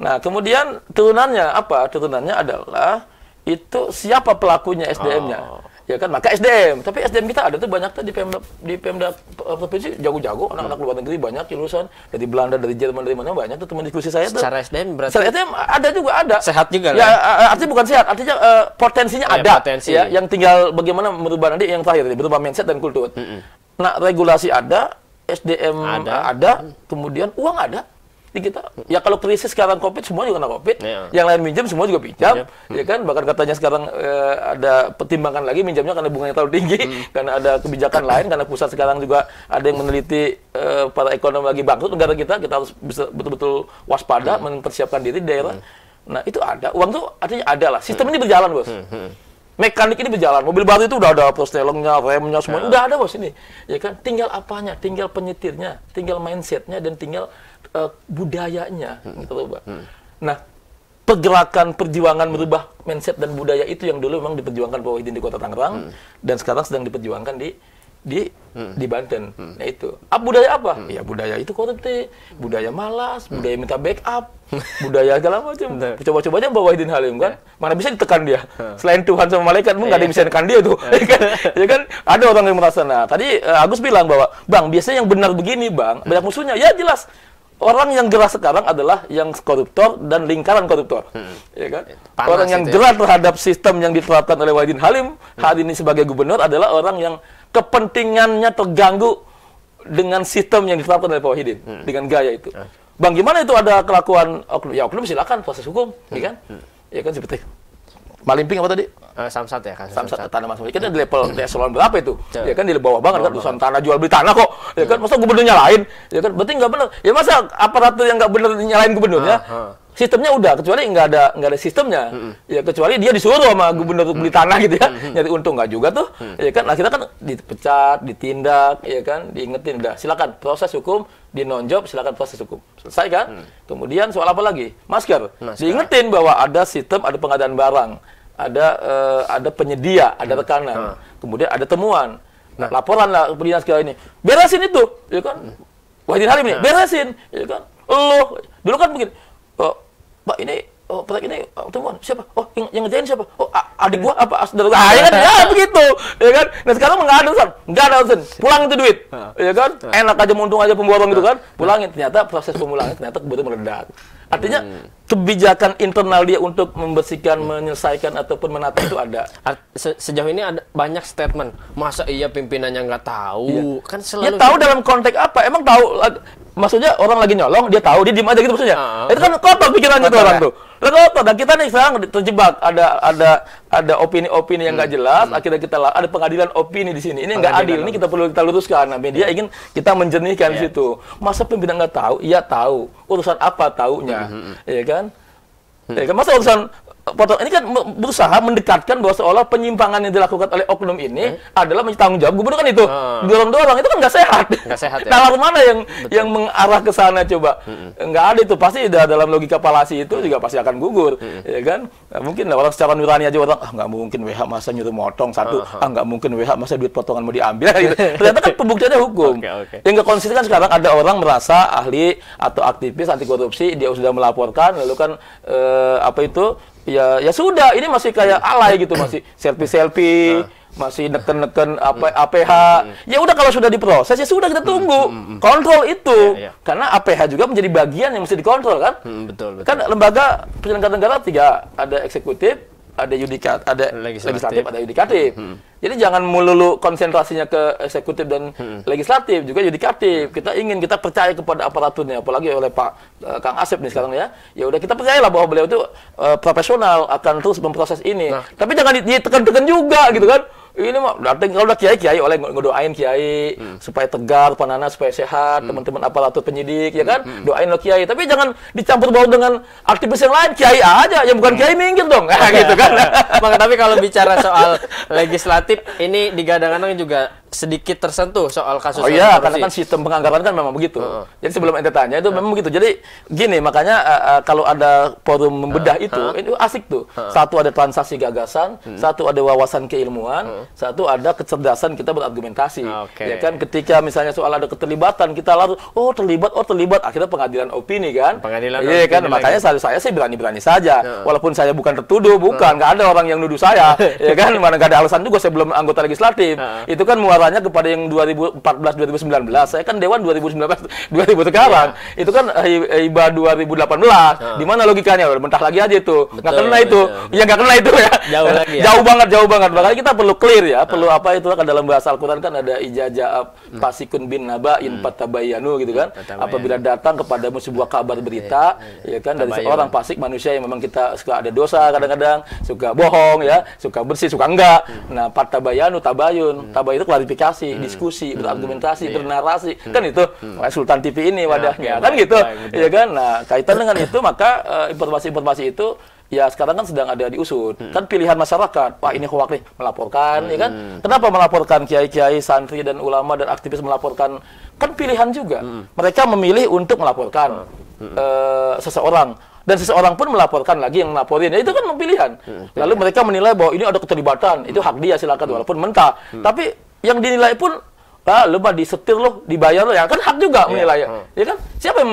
nah kemudian turunannya apa? Turunannya adalah itu siapa pelakunya SDM-nya. Oh ya kan maka SDM tapi SDM kita ada tuh banyak tuh di Pemda di Pemda eh, provinsi jago-jago anak-anak hmm. luar negeri banyak lulusan dari Belanda dari Jerman dari mana banyak tuh teman diskusi saya tuh secara SDM berarti secara SDM ada juga ada sehat juga ya kan? artinya bukan sehat artinya uh, potensinya oh, ya, ada potensi. ya yang tinggal bagaimana merubah nanti yang terakhir berubah mindset dan kultur hmm. nah regulasi ada SDM ada, ada hmm. kemudian uang ada jadi kita ya kalau krisis sekarang covid semua juga kena covid, Yeah. yang lain minjam semua juga pinjam, yeah. ya kan? Bahkan katanya sekarang eh, ada pertimbangan lagi minjamnya karena bunganya terlalu tinggi, mm. karena ada kebijakan lain, karena pusat sekarang juga ada yang meneliti eh, para ekonom lagi bangkrut negara kita, kita harus bisa betul-betul waspada, mm. mempersiapkan diri di daerah. Mm. Nah itu ada, uang tuh artinya ada lah. Sistem mm. ini berjalan bos. Mm Hmm mekanik ini berjalan. Mobil baru itu udah ada prostelengnya, remnya, semua. Ya. Udah ada bos ini. Ya kan? Tinggal apanya? Tinggal penyetirnya, tinggal mindsetnya, dan tinggal uh, budayanya hmm. gitu loh Pak. Hmm. Nah, pergerakan perjuangan merubah mindset dan budaya itu yang dulu memang diperjuangkan Pak Wahidin di Kota Tangerang hmm. dan sekarang sedang diperjuangkan di di hmm. di Banten. Hmm. Nah itu. Ah, budaya apa? Hmm. Ya budaya itu korupsi, budaya malas, hmm. budaya minta backup, budaya segala macam. Coba-coba aja Pak Wahidin Halim kan. Yeah. Mana bisa ditekan dia? Selain Tuhan sama malaikat, yeah. ada ya. yang bisa ditekan dia tuh. Yeah. ya kan? ya kan? Ada orang yang merasa nah, tadi eh, Agus bilang bahwa, "Bang, biasanya yang benar begini, Bang. Hmm. Banyak musuhnya." Ya jelas orang yang jelas sekarang adalah yang koruptor dan lingkaran koruptor. Hmm. Iya kan? Ya kan? orang yang jelas ya. terhadap sistem yang diterapkan oleh Wahidin Halim hmm. hari ini sebagai gubernur adalah orang yang kepentingannya terganggu dengan sistem yang diterapkan oleh Pak Wahidin hmm. dengan gaya itu. Ah. Bang gimana itu ada kelakuan oknum? Ya oknum silakan proses hukum, hmm. ya kan? Hmm. Ya kan seperti Malimping apa tadi? Uh, Samsat ya kan. Samsat, Samsat. tanah masuk. Kita hmm. di level di hmm. eselon berapa itu? Cep. Ya kan di bawah banget kan urusan tanah jual beli tanah kok. Ya kan hmm. masa gubernurnya lain. Ya kan berarti nggak benar. Ya masa aparatur yang nggak benar nyalain gubernurnya? Uh, uh sistemnya udah kecuali nggak ada nggak ada sistemnya mm-hmm. ya kecuali dia disuruh sama gubernur mm-hmm. beli tanah gitu ya mm-hmm. nyari untung nggak juga tuh mm-hmm. ya kan nah, kita kan dipecat ditindak ya kan diingetin udah silakan proses hukum di non silakan proses hukum selesai kan mm-hmm. kemudian soal apa lagi masker. masker diingetin bahwa ada sistem ada pengadaan barang ada uh, ada penyedia ada mm. rekanan mm kemudian ada temuan nah. laporan lah dinas segala ini beresin itu ya kan mm. hari Halim nah. beresin ya kan lo dulu kan begini Pak ini oh, proyek ini oh, temuan siapa? Oh yang, yang ngerjain siapa? Oh adik hmm. gua apa saudara gua? Ah, ya kan ya begitu, ya kan. Nah sekarang nggak ada urusan. nggak ada urusan. Pulang itu duit, ya kan? Enak aja muntung aja pembuangan gitu kan? Pulangin ternyata proses pemulangan ternyata kebetulan meledak. Artinya hmm. kebijakan internal dia untuk membersihkan, menyelesaikan ataupun menata itu ada. Se sejauh ini ada banyak statement. Masa iya pimpinannya nggak tahu? Iya. Kan selalu. Ya tahu dalam konteks apa? Emang tahu maksudnya orang lagi nyolong dia tahu dia diem aja gitu maksudnya uh, itu kan kotor pikirannya tuh orang tuh lah kotor dan kita nih sekarang terjebak ada ada ada opini-opini yang nggak hmm. jelas hmm. akhirnya kita ada pengadilan opini di sini ini nggak adil ini kita perlu kita luruskan nah, media ya. ingin kita menjernihkan yeah. situ masa pembina nggak tahu iya tahu urusan apa taunya ya, hmm. ya kan Ya, masa urusan Potong ini kan berusaha mendekatkan bahwa seolah penyimpangan yang dilakukan oleh oknum ini hmm? adalah tanggung jawab gubernur kan itu hmm. Ah. dorong-dorong itu kan nggak sehat. Nggak sehat. Ya? Nalar mana yang Betul. yang mengarah ke sana coba? Hmm. Nggak ada itu pasti dalam logika palasi itu juga pasti akan gugur, hmm. ya kan? Nah, mungkin lah orang secara nurani aja orang ah nggak mungkin WH masa nyuruh motong satu, uh ah, -huh. Ah. ah nggak mungkin WH masa duit potongan mau diambil. gitu. Ternyata kan pembuktiannya hukum. Okay, okay. Yang nggak konsisten kan sekarang ada orang merasa ahli atau aktivis anti korupsi dia sudah melaporkan lalu kan eh, apa itu ya ya sudah ini masih kayak hmm. alay gitu masih selfie selfie hmm. masih neken neken hmm. apa APH ya udah kalau sudah diproses ya sudah kita tunggu kontrol itu ya, ya. karena APH juga menjadi bagian yang mesti dikontrol kan betul, betul kan lembaga penyelenggara negara tiga ada eksekutif ada yudikat, ada legislatif, legislatif ada yudikatif. Hmm. Jadi jangan melulu konsentrasinya ke eksekutif dan hmm. legislatif juga yudikatif. Kita ingin kita percaya kepada aparaturnya, apalagi oleh Pak uh, Kang Asep nih sekarang ya. Ya udah kita percayalah bahwa beliau itu uh, profesional akan terus memproses ini. Nah. Tapi jangan ditekan-tekan juga gitu kan ini mah datang nah, kalau oh, udah kiai kiai oleh ngedoain kiai hmm. supaya tegar panana supaya sehat teman hmm. teman-teman aparatur penyidik ya hmm, kan hmm. doain lo kiai tapi jangan dicampur bau dengan aktivis yang lain kiai aja yang bukan hmm. kiai minggir dong okay. gitu kan Bang, tapi kalau bicara soal legislatif ini digadang-gadang juga sedikit tersentuh soal kasus Oh iya, karena kan sistem penganggaran kan memang begitu. Uh, Jadi sebelum ente tanya itu uh. memang begitu. Jadi gini makanya uh, uh, kalau ada forum membedah uh, itu, uh. itu asik tuh. Uh. Satu ada transaksi gagasan, hmm. satu ada wawasan keilmuan, uh. satu ada kecerdasan kita berargumentasi. Okay. Ya kan ketika misalnya soal ada keterlibatan kita lalu oh terlibat, oh terlibat akhirnya pengadilan opini kan. Pengadilan. Iya kan makanya saya, saya sih berani-berani saja. Uh. Walaupun saya bukan tertuduh, bukan nggak uh. ada orang yang nuduh saya. ya kan mana nggak ada alasan juga saya belum anggota legislatif. Uh. Itu kan muar suaranya kepada yang 2014 2019 saya kan dewan 2019 2000 sekarang ya. itu kan hibah 2018 ya. di mana logikanya mentah lagi aja itu nggak kena itu betul. ya nggak kena itu ya jauh lagi ya. jauh banget jauh banget makanya kita perlu clear ya perlu apa itu kan dalam bahasa Al-Qur'an kan ada ijazah hmm. pasikun bin Naba in hmm. patabayanu gitu kan apabila datang kepadamu sebuah kabar berita iya, iya, iya. ya, kan dari seorang pasik manusia yang memang kita suka ada dosa kadang-kadang suka bohong ya suka bersih suka enggak hmm. nah patabayanu tabayun tabayun itu klarifikasi, hmm. diskusi, hmm. berargumentasi, yeah. bernarasi. Hmm. Kan itu hmm. Sultan TV ini ya, wadahnya. Ya, kan baik, gitu. Baik, ya kan? Nah, kaitan dengan itu maka eh, informasi-informasi uh, itu ya sekarang kan sedang ada diusut hmm. kan pilihan masyarakat wah ini hoax nih melaporkan hmm. ya kan hmm. kenapa melaporkan kiai-kiai santri dan ulama dan aktivis melaporkan kan pilihan juga hmm. mereka memilih untuk melaporkan hmm. uh, seseorang dan seseorang pun melaporkan lagi yang melaporin ya itu kan pilihan hmm. lalu iya. mereka menilai bahwa ini ada keterlibatan itu hak dia silakan hmm. walaupun mentah tapi yang dinilai pun ah lu mah disetir loh dibayar loh ya kan hak juga yeah. menilai ya. hmm. ya kan siapa yang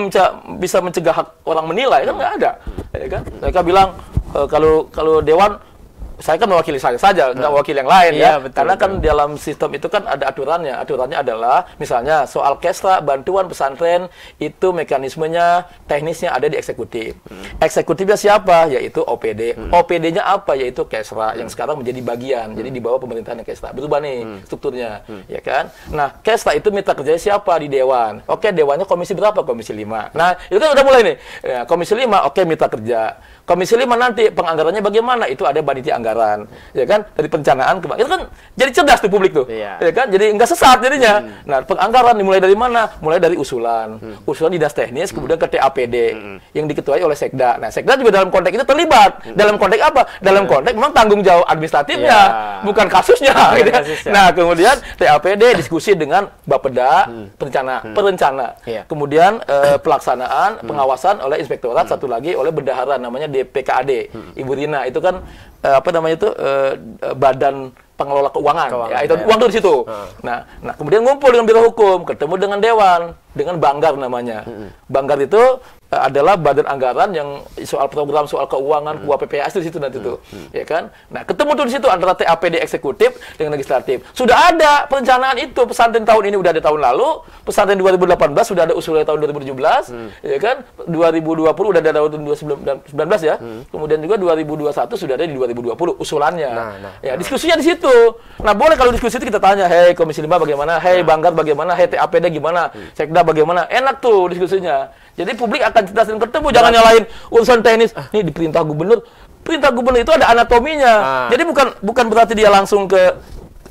bisa mencegah hak orang menilai ya kan nggak ada ya kan mereka bilang e, kalau kalau dewan saya kan mewakili saya saja, nggak mewakili yang lain iya, ya. Betul, Karena kan betul. kan dalam sistem itu kan ada aturannya. Aturannya adalah misalnya soal kesra, bantuan pesantren itu mekanismenya, teknisnya ada di eksekutif. Hmm. Eksekutifnya siapa? Yaitu OPD. Hmm. OPD-nya apa? Yaitu kesra hmm. yang sekarang menjadi bagian. Hmm. Jadi di bawah pemerintahan kesra. Berubah nih hmm. strukturnya, hmm. ya kan? Nah, kesra itu mitra kerja siapa di dewan? Oke, dewannya komisi berapa? Komisi 5. Nah, itu kan udah mulai nih. Ya, komisi 5 oke mitra kerja Komisi lima nanti penganggarannya bagaimana? Itu ada panitia anggaran, ya kan? Dari perencanaan ke itu kan jadi cerdas tuh publik tuh. Iya. Ya kan? Jadi enggak sesat jadinya. Hmm. Nah, penganggaran dimulai dari mana? Mulai dari usulan. Hmm. Usulan das teknis hmm. kemudian ke TAPD hmm. yang diketuai oleh Sekda. Nah, Sekda juga dalam konteks itu terlibat. Hmm. Dalam konteks apa? Dalam hmm. konteks memang tanggung jawab administratifnya, yeah. bukan kasusnya gitu. Ya. Nah, kemudian TAPD diskusi dengan Bapeda hmm. perencana hmm. perencana. Yeah. Kemudian eh, pelaksanaan, hmm. pengawasan oleh inspektorat, hmm. satu lagi oleh bendahara namanya DPKAD hmm. Ibu Rina itu kan uh, apa namanya itu uh, badan pengelola keuangan, keuangan ya itu ya. uang tuh di situ. Hmm. Nah, nah kemudian ngumpul dengan biro hukum, ketemu dengan dewan, dengan banggar namanya. Hmm. Banggar itu Eh, adalah badan anggaran yang soal program soal keuangan hmm. UAPPS di situ nanti hmm. tuh hmm. ya kan nah ketemu tuh di situ antara TAPD eksekutif dengan legislatif sudah ada perencanaan itu pesantren tahun ini udah ada tahun lalu pesantren 2018 sudah ada usulnya tahun 2017 hmm. ya kan 2020 udah ada tahun 2019 ya hmm. kemudian juga 2021 sudah ada di 2020 usulannya nah, nah, ya nah. diskusinya di situ nah boleh kalau diskusi itu kita tanya hei komisi lima bagaimana hei nah. banggar bagaimana hei TAPD gimana hmm. sekda bagaimana enak tuh diskusinya jadi publik akan cerita sering ketemu. Jangan nyalahin urusan teknis. Ini diperintah gubernur. Perintah gubernur itu ada anatominya. Ah. Jadi bukan bukan berarti dia langsung ke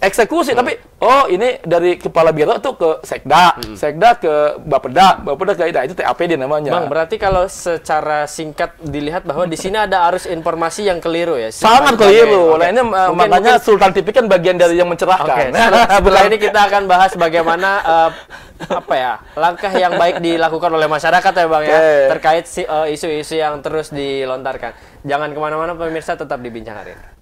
eksekusi hmm. tapi oh ini dari kepala biro tuh ke sekda hmm. sekda ke bapeda bapeda ke itu itu TAPD namanya bang berarti kalau secara singkat dilihat bahwa di sini ada arus informasi yang keliru ya sangat keliru okay. Ya. nah ini eh, mungkin, makanya mungkin... Sultan Tipik kan bagian dari yang mencerahkan okay. setelah, setelah ini kita akan bahas bagaimana uh, apa ya langkah yang baik dilakukan oleh masyarakat ya bang okay. ya terkait eh, isu-isu si, uh, isu -isu yang terus dilontarkan jangan kemana-mana pemirsa tetap dibincang hari ini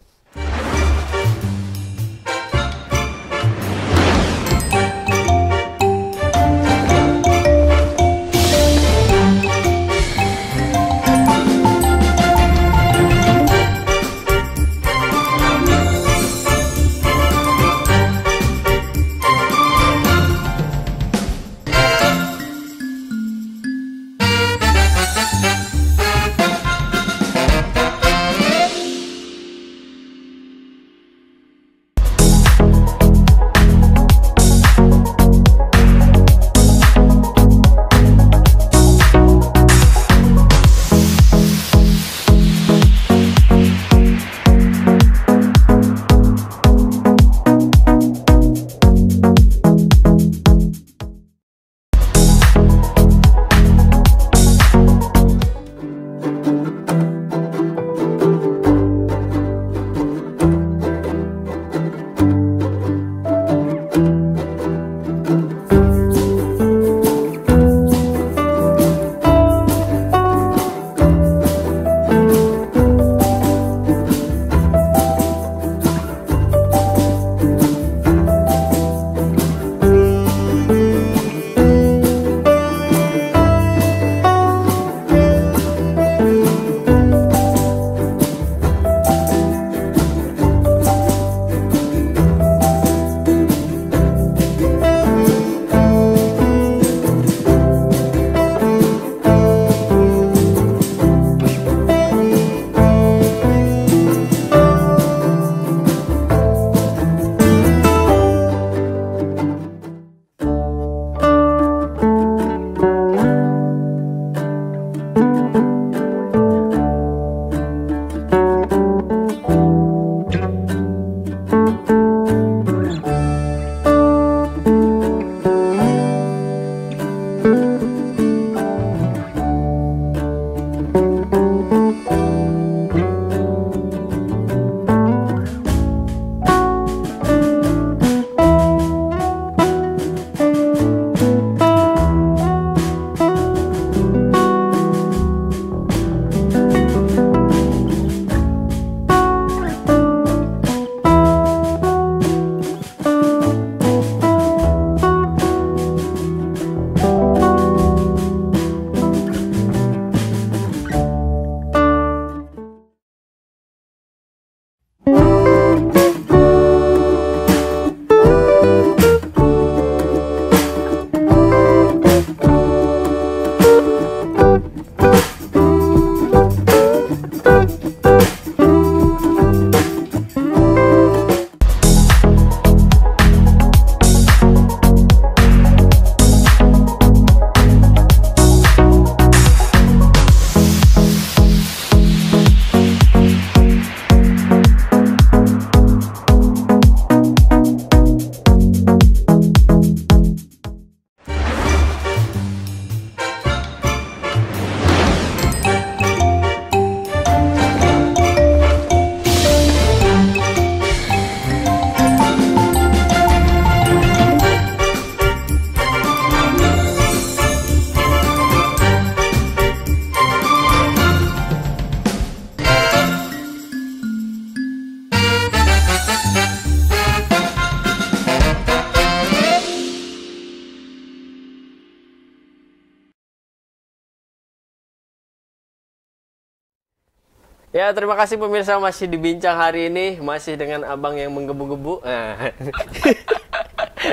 Ya, terima kasih pemirsa masih dibincang hari ini masih dengan abang yang menggebu-gebu. Nah.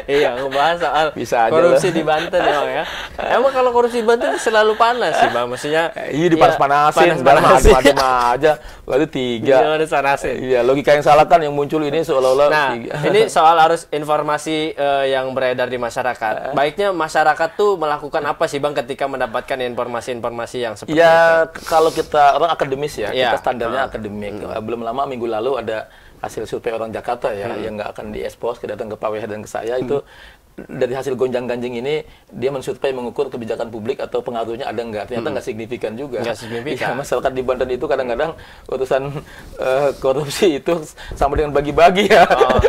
iya, ngebahas soal Bisa korupsi loh. di Banten emang ya, ya. Emang kalau korupsi di Banten selalu panas sih, Bang. Maksudnya Iya, dipanas-panasin, panas ya, adem aja. Lalu tiga. Iya, ada panasin Iya, logika yang salah kan yang muncul ini seolah-olah Nah, tiga. ini soal arus informasi uh, yang beredar di masyarakat. Eh. Baiknya masyarakat tuh melakukan apa sih, Bang, ketika mendapatkan informasi-informasi yang seperti ya, itu? Ya, kalau kita orang akademis ya, ya. kita standarnya akademik. Hmm. Belum lama minggu lalu ada hasil survei orang Jakarta ya, hmm. yang nggak akan diekspos, ke datang ke Pak WH dan ke saya hmm. itu dari hasil gonjang ganjing ini dia mensurvei mengukur kebijakan publik atau pengaruhnya ada nggak ternyata hmm. nggak hmm. signifikan juga nggak signifikan ya, masyarakat di Banten itu kadang-kadang urusan uh, korupsi itu sama dengan bagi-bagi ya oh,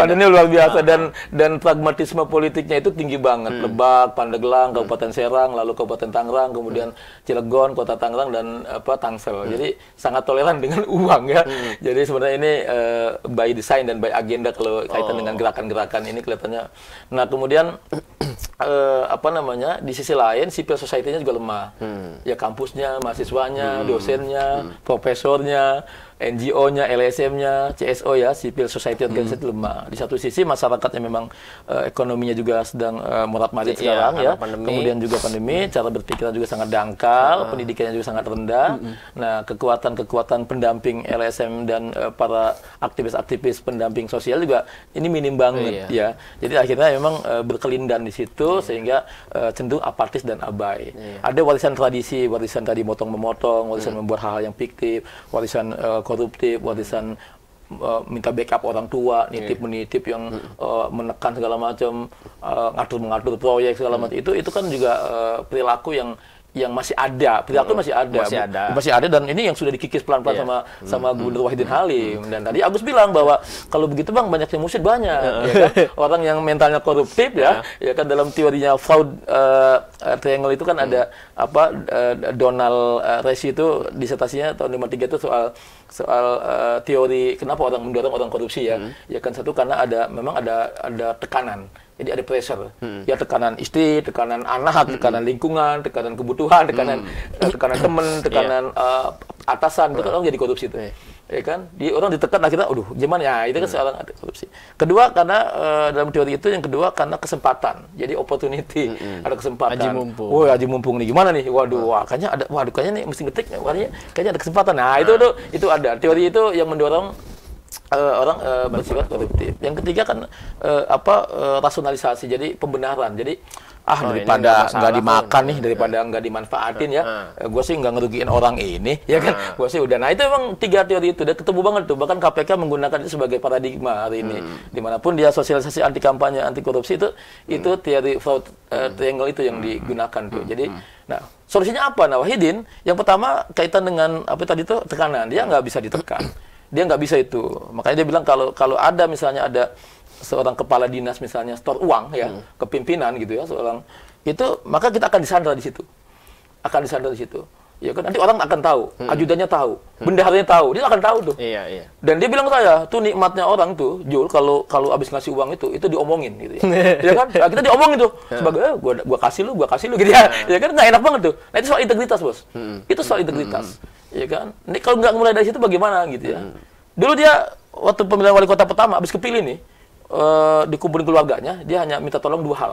oh. luar biasa ah. dan dan pragmatisme politiknya itu tinggi banget hmm. Lebak Pandeglang hmm. Kabupaten hmm. Serang lalu Kabupaten Tangerang kemudian hmm. Cilegon Kota Tangerang dan apa Tangsel hmm. jadi sangat toleran dengan uang ya hmm. jadi sebenarnya ini uh, by design dan by agenda kalau kaitan oh. dengan gerakan-gerakan ini kelihatannya Nah, kemudian eh, apa namanya? Di sisi lain civil society-nya juga lemah. Hmm. Ya kampusnya, mahasiswanya, hmm. dosennya, hmm. profesornya, NGO-nya, LSM-nya, CSO ya, civil society organization hmm. lemah. Di satu sisi masyarakat yang memang uh, ekonominya juga sedang uh, eh, murat marit iya, sekarang ya, Pandemi. kemudian juga pandemi, hmm. cara berpikirnya juga sangat dangkal, hmm. pendidikannya juga sangat rendah. Hmm. hmm. Nah, kekuatan-kekuatan pendamping LSM dan uh, para aktivis-aktivis pendamping sosial juga ini minim banget oh, ya. Jadi akhirnya memang uh, berkelindan di situ hmm. sehingga uh, cenderung apatis dan abai. Hmm. Ada warisan tradisi, warisan tadi motong-memotong, warisan hmm. membuat hal-hal yang fiktif, warisan uh, koruptif warisan uh, minta backup orang tua, iya. nitip yeah. menitip yang hmm. uh, menekan segala macam, uh, ngatur mengatur proyek segala hmm. macam. Itu itu kan juga uh, perilaku yang yang masih ada, perilaku hmm. masih ada, masih ada, masih ada dan ini yang sudah dikikis pelan-pelan yeah. sama sama mm. Gubernur hmm. Wahidin hmm. Halim dan tadi Agus bilang bahwa kalau begitu bang banyaknya musik banyak, ya kan? orang yang mentalnya koruptif ya, ya kan dalam teorinya fraud uh, triangle itu kan mm. ada apa uh, Donald uh, Resi itu disertasinya tahun 53 itu soal soal uh, teori kenapa orang mendorong orang korupsi ya, mm. ya kan satu karena ada memang ada ada tekanan jadi ada pressure. Hmm. Ya tekanan istri, tekanan anak, hmm. tekanan lingkungan, tekanan kebutuhan, tekanan hmm. Eh, tekanan teman, iya. tekanan yeah. uh, atasan, itu kan orang jadi korupsi itu. Yeah. Ya iya kan? Di orang ditekan akhirnya aduh gimana ya itu kan hmm. seorang ada korupsi. Kedua karena uh, dalam teori itu yang kedua karena kesempatan. Jadi opportunity, hmm. ada kesempatan. Haji mumpung. Woi, haji mumpung nih gimana nih? Waduh, hmm. wah kayaknya ada waduh kayaknya nih mesti ngetik. kayaknya, kayaknya ada kesempatan. Nah, itu hmm. tuh itu ada teori itu yang mendorong uh, orang uh, eh, bersifat koruptif. Yang ketiga kan uh, apa uh, rasionalisasi, jadi pembenaran. Jadi ah oh, daripada nggak dimakan nih, daripada nggak dimanfaatin ya, ah. gue sih nggak ngerugiin orang ini, ya kan? Ah. Gue sih udah. Nah itu emang tiga teori itu udah ketemu banget tuh. Bahkan KPK menggunakan itu sebagai paradigma hari ini. Hmm. Dimanapun dia sosialisasi anti kampanye, anti korupsi itu hmm. itu teori fraud triangle itu yang hmm. digunakan tuh. Jadi, nah solusinya apa? Nah Wahidin, yang pertama kaitan dengan apa tadi tuh tekanan, dia nggak bisa ditekan dia nggak bisa itu makanya dia bilang kalau kalau ada misalnya ada seorang kepala dinas misalnya store uang ya hmm. kepimpinan gitu ya seorang itu maka kita akan disandra di situ akan disandra di situ ya kan nanti orang akan tahu hmm. ajudannya tahu hmm. bendaharanya tahu dia akan tahu tuh iya, iya. dan dia bilang saya tuh nikmatnya orang tuh Jul kalau kalau abis ngasih uang itu itu diomongin gitu ya, ya kan nah, kita diomongin tuh hmm. sebagai eh, gue gua kasih lu gue kasih lu gitu ya hmm. ya kan nggak enak banget tuh nah itu soal integritas bos hmm. itu soal hmm. integritas hmm Iya kan ini kalau nggak mulai dari situ bagaimana gitu ya hmm. dulu dia waktu pemilihan wali kota pertama habis kepilih nih uh, dikumpulin keluarganya dia hanya minta tolong dua hal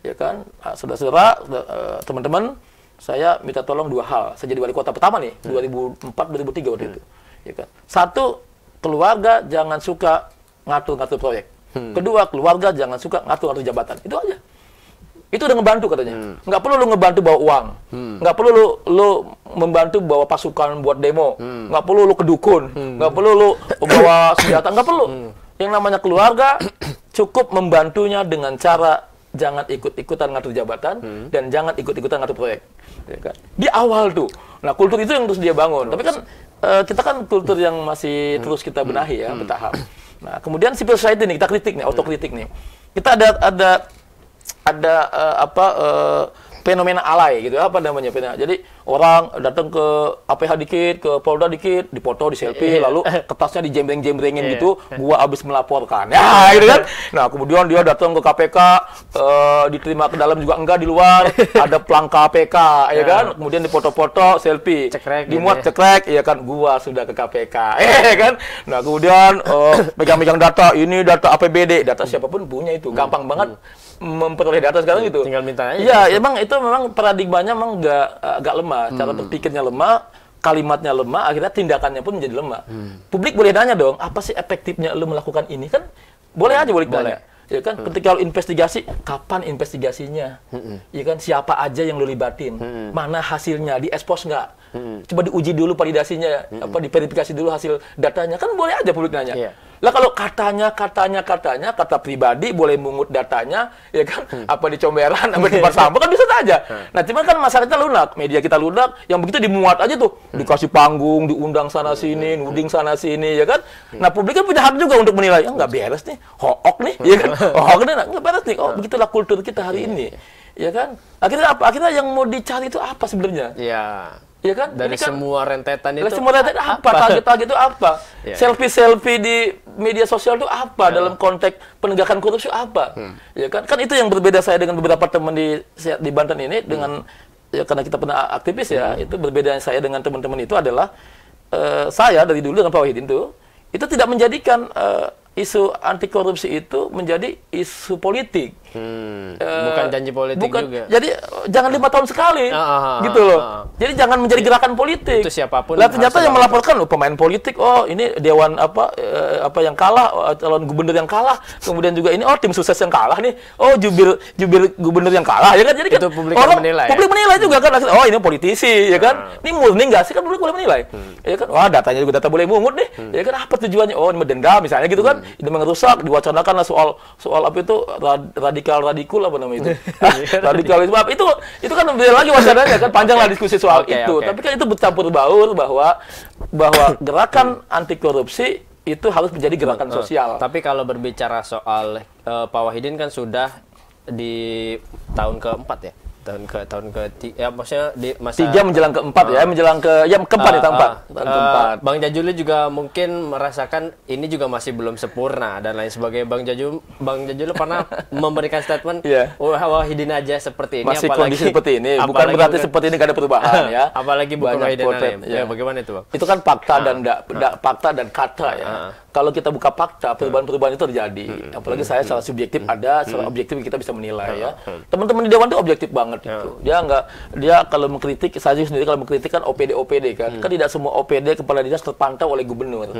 ya kan ah, saudara-saudara eh, teman-teman saya minta tolong dua hal saya jadi wali kota pertama nih hmm. 2004 2003 waktu hmm. itu ya kan satu keluarga jangan suka ngatur-ngatur proyek hmm. kedua keluarga jangan suka ngatur-ngatur jabatan itu aja itu udah ngebantu katanya. Hmm. Nggak perlu lu ngebantu bawa uang. Hmm. Nggak perlu lu, lu membantu bawa pasukan buat demo. Hmm. Nggak perlu lu kedukun. Hmm. Nggak perlu lu bawa senjata. Nggak perlu. Hmm. Yang namanya keluarga cukup membantunya dengan cara jangan ikut-ikutan ngatur jabatan hmm. dan jangan ikut-ikutan ngatur proyek. Ya kan? Di awal tuh. Nah, kultur itu yang terus dia bangun. Terus. Tapi kan uh, kita kan kultur yang masih hmm. terus kita benahi ya, hmm. bertahap. Nah, kemudian civil society nih kita kritik nih, hmm. otokritik nih. Kita ada ada ada uh, apa uh, fenomena alay gitu apa namanya fenomena jadi orang datang ke APH dikit ke Polda dikit dipoto di selfie yeah. lalu kertasnya dijembreng-jembrengin yeah. gitu gua abis melaporkan ya gitu kan nah kemudian dia datang ke KPK uh, eh, diterima ke dalam juga enggak di luar ada plang KPK ya, ya kan kemudian dipoto-poto selfie cekrek gitu ya. dimuat gitu cekrek ya kan gua sudah ke KPK ya kan nah kemudian pegang megang uh, data ini data APBD data siapapun punya itu gampang hmm. banget hmm memperoleh data sekarang iya, gitu. Tinggal minta aja. Iya, ya, emang itu memang paradigmanya memang nggak agak eh, lemah, hmm. berpikirnya lemah, kalimatnya lemah, akhirnya tindakannya pun menjadi lemah. Hmm. Publik boleh nanya dong, apa sih efektifnya lu melakukan ini kan? Boleh aja boleh, boleh. Iya Ya kan, hmm. ketika investigasi, kapan investigasinya? Hmm. Iya kan, siapa aja yang lu libatin? Hmm. Mana hasilnya? Di expose nggak? Hmm. Coba diuji dulu validasinya, hmm. apa diverifikasi dulu hasil datanya. Kan boleh aja publik nanya. Yeah. Lah kalau katanya, katanya, katanya, kata pribadi boleh mengut datanya, ya kan? Hmm. Apa di apa di kan bisa saja. Hmm. Nah, cuman kan masyarakat lunak, media kita lunak, yang begitu dimuat aja tuh, hmm. dikasih panggung, diundang sana iya. sini, hmm. nuding sana sini, ya kan? Hmm. Nah, publik kan punya hak juga untuk menilai, ya nggak beres nih, hook nih, ya kan? Oh, hook nih, nggak beres nih. Oh, nah. begitulah kultur kita hari iya. ini. Ya kan? Akhirnya apa? Akhirnya yang mau dicari itu apa sebenarnya? Iya. Ya kan? Dari kan, semua rentetan itu. Dari semua rentetan apa? apa? Target-target itu apa? Iya. Selfie-selfie ya, di media sosial itu apa? Ya. Dalam konteks penegakan korupsi apa? Hmm. Ya kan? Kan itu yang berbeda saya dengan beberapa teman di di Banten ini hmm. dengan ya karena kita pernah aktivis ya, hmm. itu berbeda saya dengan teman-teman itu adalah uh, saya dari dulu dengan Pak Wahidin itu itu tidak menjadikan uh, isu anti korupsi itu menjadi isu politik. Hmm, uh, bukan janji politik bukan, juga. Jadi jangan lima tahun sekali, uh, uh, uh, gitu loh. uh. Jadi jangan menjadi gerakan politik. Itu siapapun. Lah ternyata yang melaporkan loh pemain politik, oh ini dewan apa uh, apa yang kalah, oh, calon gubernur yang kalah, kemudian juga ini oh tim sukses yang kalah nih, oh jubir jubir gubernur yang kalah, ya kan? Jadi kan itu publik orang, menilai. Ya. Publik menilai juga kan, oh ini politisi, ya kan? Ini murni nggak sih kan publik boleh menilai, hmm. ya kan? Wah datanya juga data boleh mungut nih, hmm. ya kan? Apa tujuannya? Oh ini mendendam misalnya gitu kan? Hmm. Ini mengerusak, diwacanakan lah soal soal apa itu radikal radikul apa namanya itu radikalisme apa itu itu kan beda lagi wacananya kan panjang lah diskusi soal okay, itu okay. tapi kan itu bercampur baur bahwa bahwa gerakan anti korupsi itu harus menjadi gerakan sosial. Tapi kalau berbicara soal uh, Pak Wahidin kan sudah di tahun keempat ya tahun ke tahun ke ya maksudnya di masa tiga menjelang ke empat uh, ya ah. menjelang ke ya keempat uh, ya ah, ah. tahun empat uh, keempat uh, bang Jajuli juga mungkin merasakan ini juga masih belum sempurna dan lain sebagainya bang Jaju bang Jajuli pernah memberikan statement yeah. wah wahidin aja seperti ini masih apalagi, kondisi seperti ini bukan berarti bukan, seperti ini gak ada perubahan ya apalagi bukan wahidin ya. ya bagaimana itu bang itu kan fakta dan da, fakta dan kata ya kalau kita buka fakta perubahan-perubahan itu terjadi. Hmm, hmm, apalagi hmm, saya secara subjektif ada, secara objektif kita bisa menilai ya. Teman-teman di dewan itu objektif banget itu. Dia nggak dia kalau mengkritik saya sendiri kalau mengkritik kan OPD OPD kan. Kan tidak semua OPD kepala dinas terpantau oleh gubernur.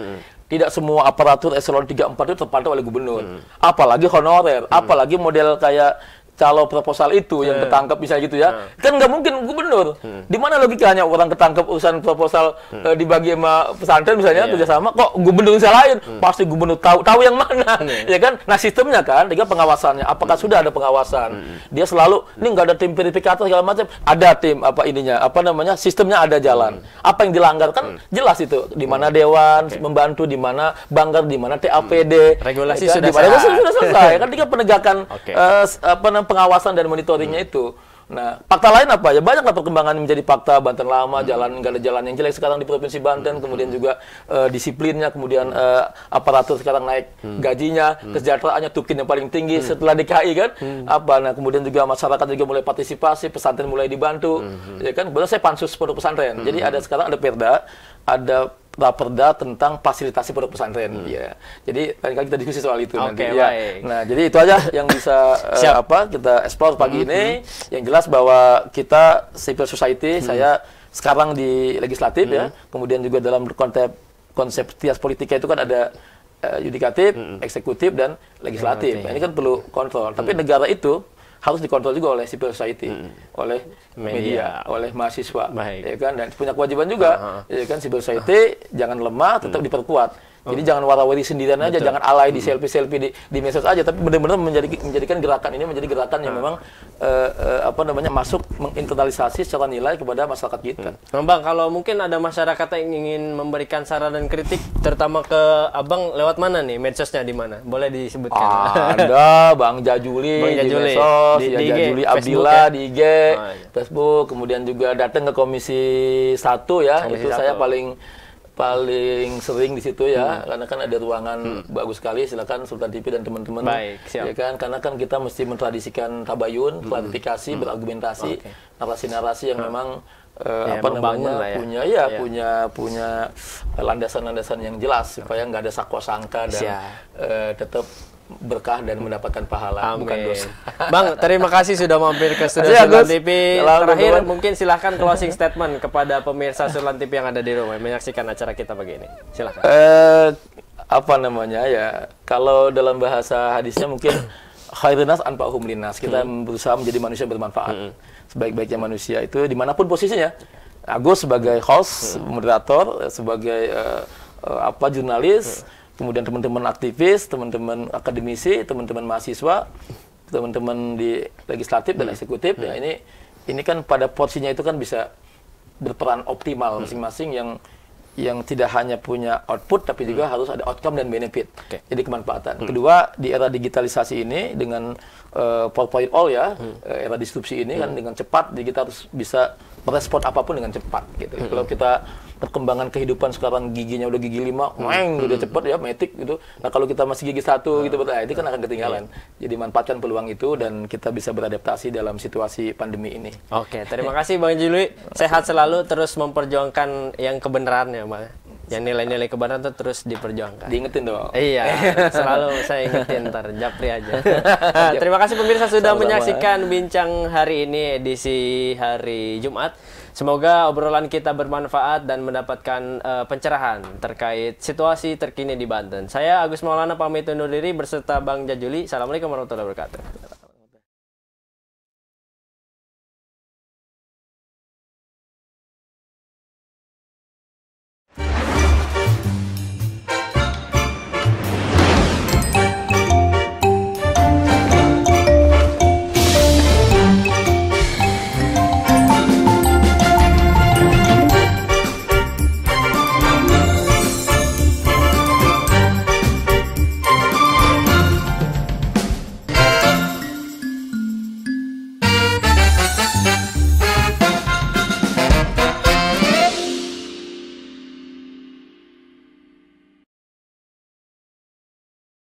Tidak semua aparatur eselon tiga empat itu terpantau oleh gubernur. Apalagi honorer, apalagi model kayak kalau proposal itu yang eh. ketangkep bisa gitu ya hmm. kan nggak mungkin gubernur hmm. di mana logikanya orang ketangkep urusan proposal hmm. e, dibagi sama pesantren misalnya yeah. kerjasama kok gubernur saya lain hmm. pasti gubernur tahu tahu yang mana hmm. ya kan nah sistemnya kan dengan pengawasannya apakah hmm. sudah ada pengawasan hmm. dia selalu ini nggak ada tim verifikator segala macam ada tim apa ininya apa namanya sistemnya ada jalan hmm. apa yang dilanggar kan hmm. jelas itu di mana dewan okay. membantu di mana banggar di mana TAPD hmm. regulasi ya kan? sudah sudah selesai kan tinggal penegakan okay. uh, apa namanya pengawasan dan monitoringnya hmm. itu. Nah, fakta lain apa ya? Banyaklah perkembangan menjadi fakta Banten lama, hmm. jalan nggak ada jalan yang jelek sekarang di provinsi Banten, hmm. kemudian juga uh, disiplinnya, kemudian uh, aparatur sekarang naik hmm. gajinya, hmm. kesejahteraannya tukin yang paling tinggi hmm. setelah DKI kan, hmm. apa? Nah, kemudian juga masyarakat juga mulai partisipasi, pesantren mulai dibantu, hmm. ya kan? Kemudian saya pansus pondok pesantren, hmm. jadi ada sekarang ada Perda ada Raperda tentang fasilitasi produk pesantren hmm. ya. Jadi lain kali kita diskusi soal itu okay, nanti ya. Nah, jadi itu aja yang bisa uh, apa kita explore pagi hmm, ini. Hmm. Yang jelas bahwa kita civil society hmm. saya sekarang di legislatif ya. hmm. ya. Kemudian juga dalam konsep konsep tias politika itu kan ada uh, yudikatif, hmm. eksekutif dan legislatif. Ya, nah, ini kan perlu kontrol. Hmm. Tapi negara itu harus dikontrol juga oleh civil society, hmm. oleh media, media, oleh mahasiswa, Baik. ya kan dan punya kewajiban juga, uh -huh. ya kan civil society uh -huh. jangan lemah, tetap hmm. diperkuat jadi jangan warawiri sendirian aja, Betul. jangan alay di selfie-selfie di, di medsos aja, tapi benar-benar menjadi, menjadikan gerakan ini menjadi gerakan yang hmm. memang uh, uh, apa namanya masuk menginternalisasi secara nilai kepada masyarakat kita. Hmm. Bang, kalau mungkin ada masyarakat yang ingin memberikan saran dan kritik, terutama ke Abang lewat mana nih medsosnya di mana? Boleh disebutkan? Ada Bang Jajuli, Bang Jajuli. di medsos, di, ya, di IG, Jajuli Abila ya? di IG, oh, iya. Facebook, kemudian juga datang ke Komisi satu ya, komisi itu 1. saya paling paling sering di situ ya hmm. karena kan ada ruangan hmm. bagus sekali silakan Sultan TV dan teman-teman ya kan karena kan kita mesti mentradisikan tabayun hmm. klarifikasi hmm. berargumentasi okay. narasi-narasi yang hmm. memang uh, ya, eh, apa namanya ya. punya ya, ya punya punya landasan-landasan yang jelas supaya nggak ada sakwa sangka dan uh, tetap berkah dan mendapatkan pahala Amin. bukan dosa. Bang, terima kasih sudah mampir ke Studio ya, TV. Lalu Terakhir duluan. mungkin silahkan closing statement kepada pemirsa Surlan TV yang ada di rumah menyaksikan acara kita pagi ini. Silakan. Eh, apa namanya ya? Kalau dalam bahasa hadisnya mungkin khairunas anpa humlinas. Kita hmm. berusaha menjadi manusia bermanfaat. Hmm. Sebaik-baiknya manusia itu dimanapun posisinya. Agus sebagai host, hmm. moderator, sebagai uh, uh, apa jurnalis, hmm kemudian teman-teman aktivis, teman-teman akademisi, teman-teman mahasiswa, teman-teman di legislatif dan hmm. eksekutif. Ya, hmm. Ya ini ini kan pada porsinya itu kan bisa berperan optimal hmm. masing-masing yang yang tidak hanya punya output tapi juga hmm. harus ada outcome dan benefit. Okay. Jadi kemanfaatan. Hmm. Kedua, di era digitalisasi ini dengan uh, eh, all oh ya, hmm. Eh, era disrupsi ini kan hmm. kan dengan cepat kita harus bisa merespon apapun dengan cepat gitu. Mm -hmm. Kalau kita perkembangan kehidupan sekarang giginya udah gigi lima, weng, mm -hmm. udah cepat ya, metik gitu. Nah kalau kita masih gigi satu gitu, nah, itu kan akan ketinggalan. -hmm. Jadi manfaatkan peluang itu dan kita bisa beradaptasi dalam situasi pandemi ini. Oke, okay, terima kasih Bang Juli. Sehat selalu, terus memperjuangkan yang kebenarannya, Bang yang nilai-nilai kebenaran tuh terus diperjuangkan. Diingetin dong. Iya, selalu saya ingetin ntar Japri aja. Terima kasih pemirsa sudah Sama-sama. menyaksikan bincang hari ini edisi hari Jumat. Semoga obrolan kita bermanfaat dan mendapatkan uh, pencerahan terkait situasi terkini di Banten. Saya Agus Maulana pamit undur diri berserta Bang Jajuli. Assalamualaikum warahmatullahi wabarakatuh.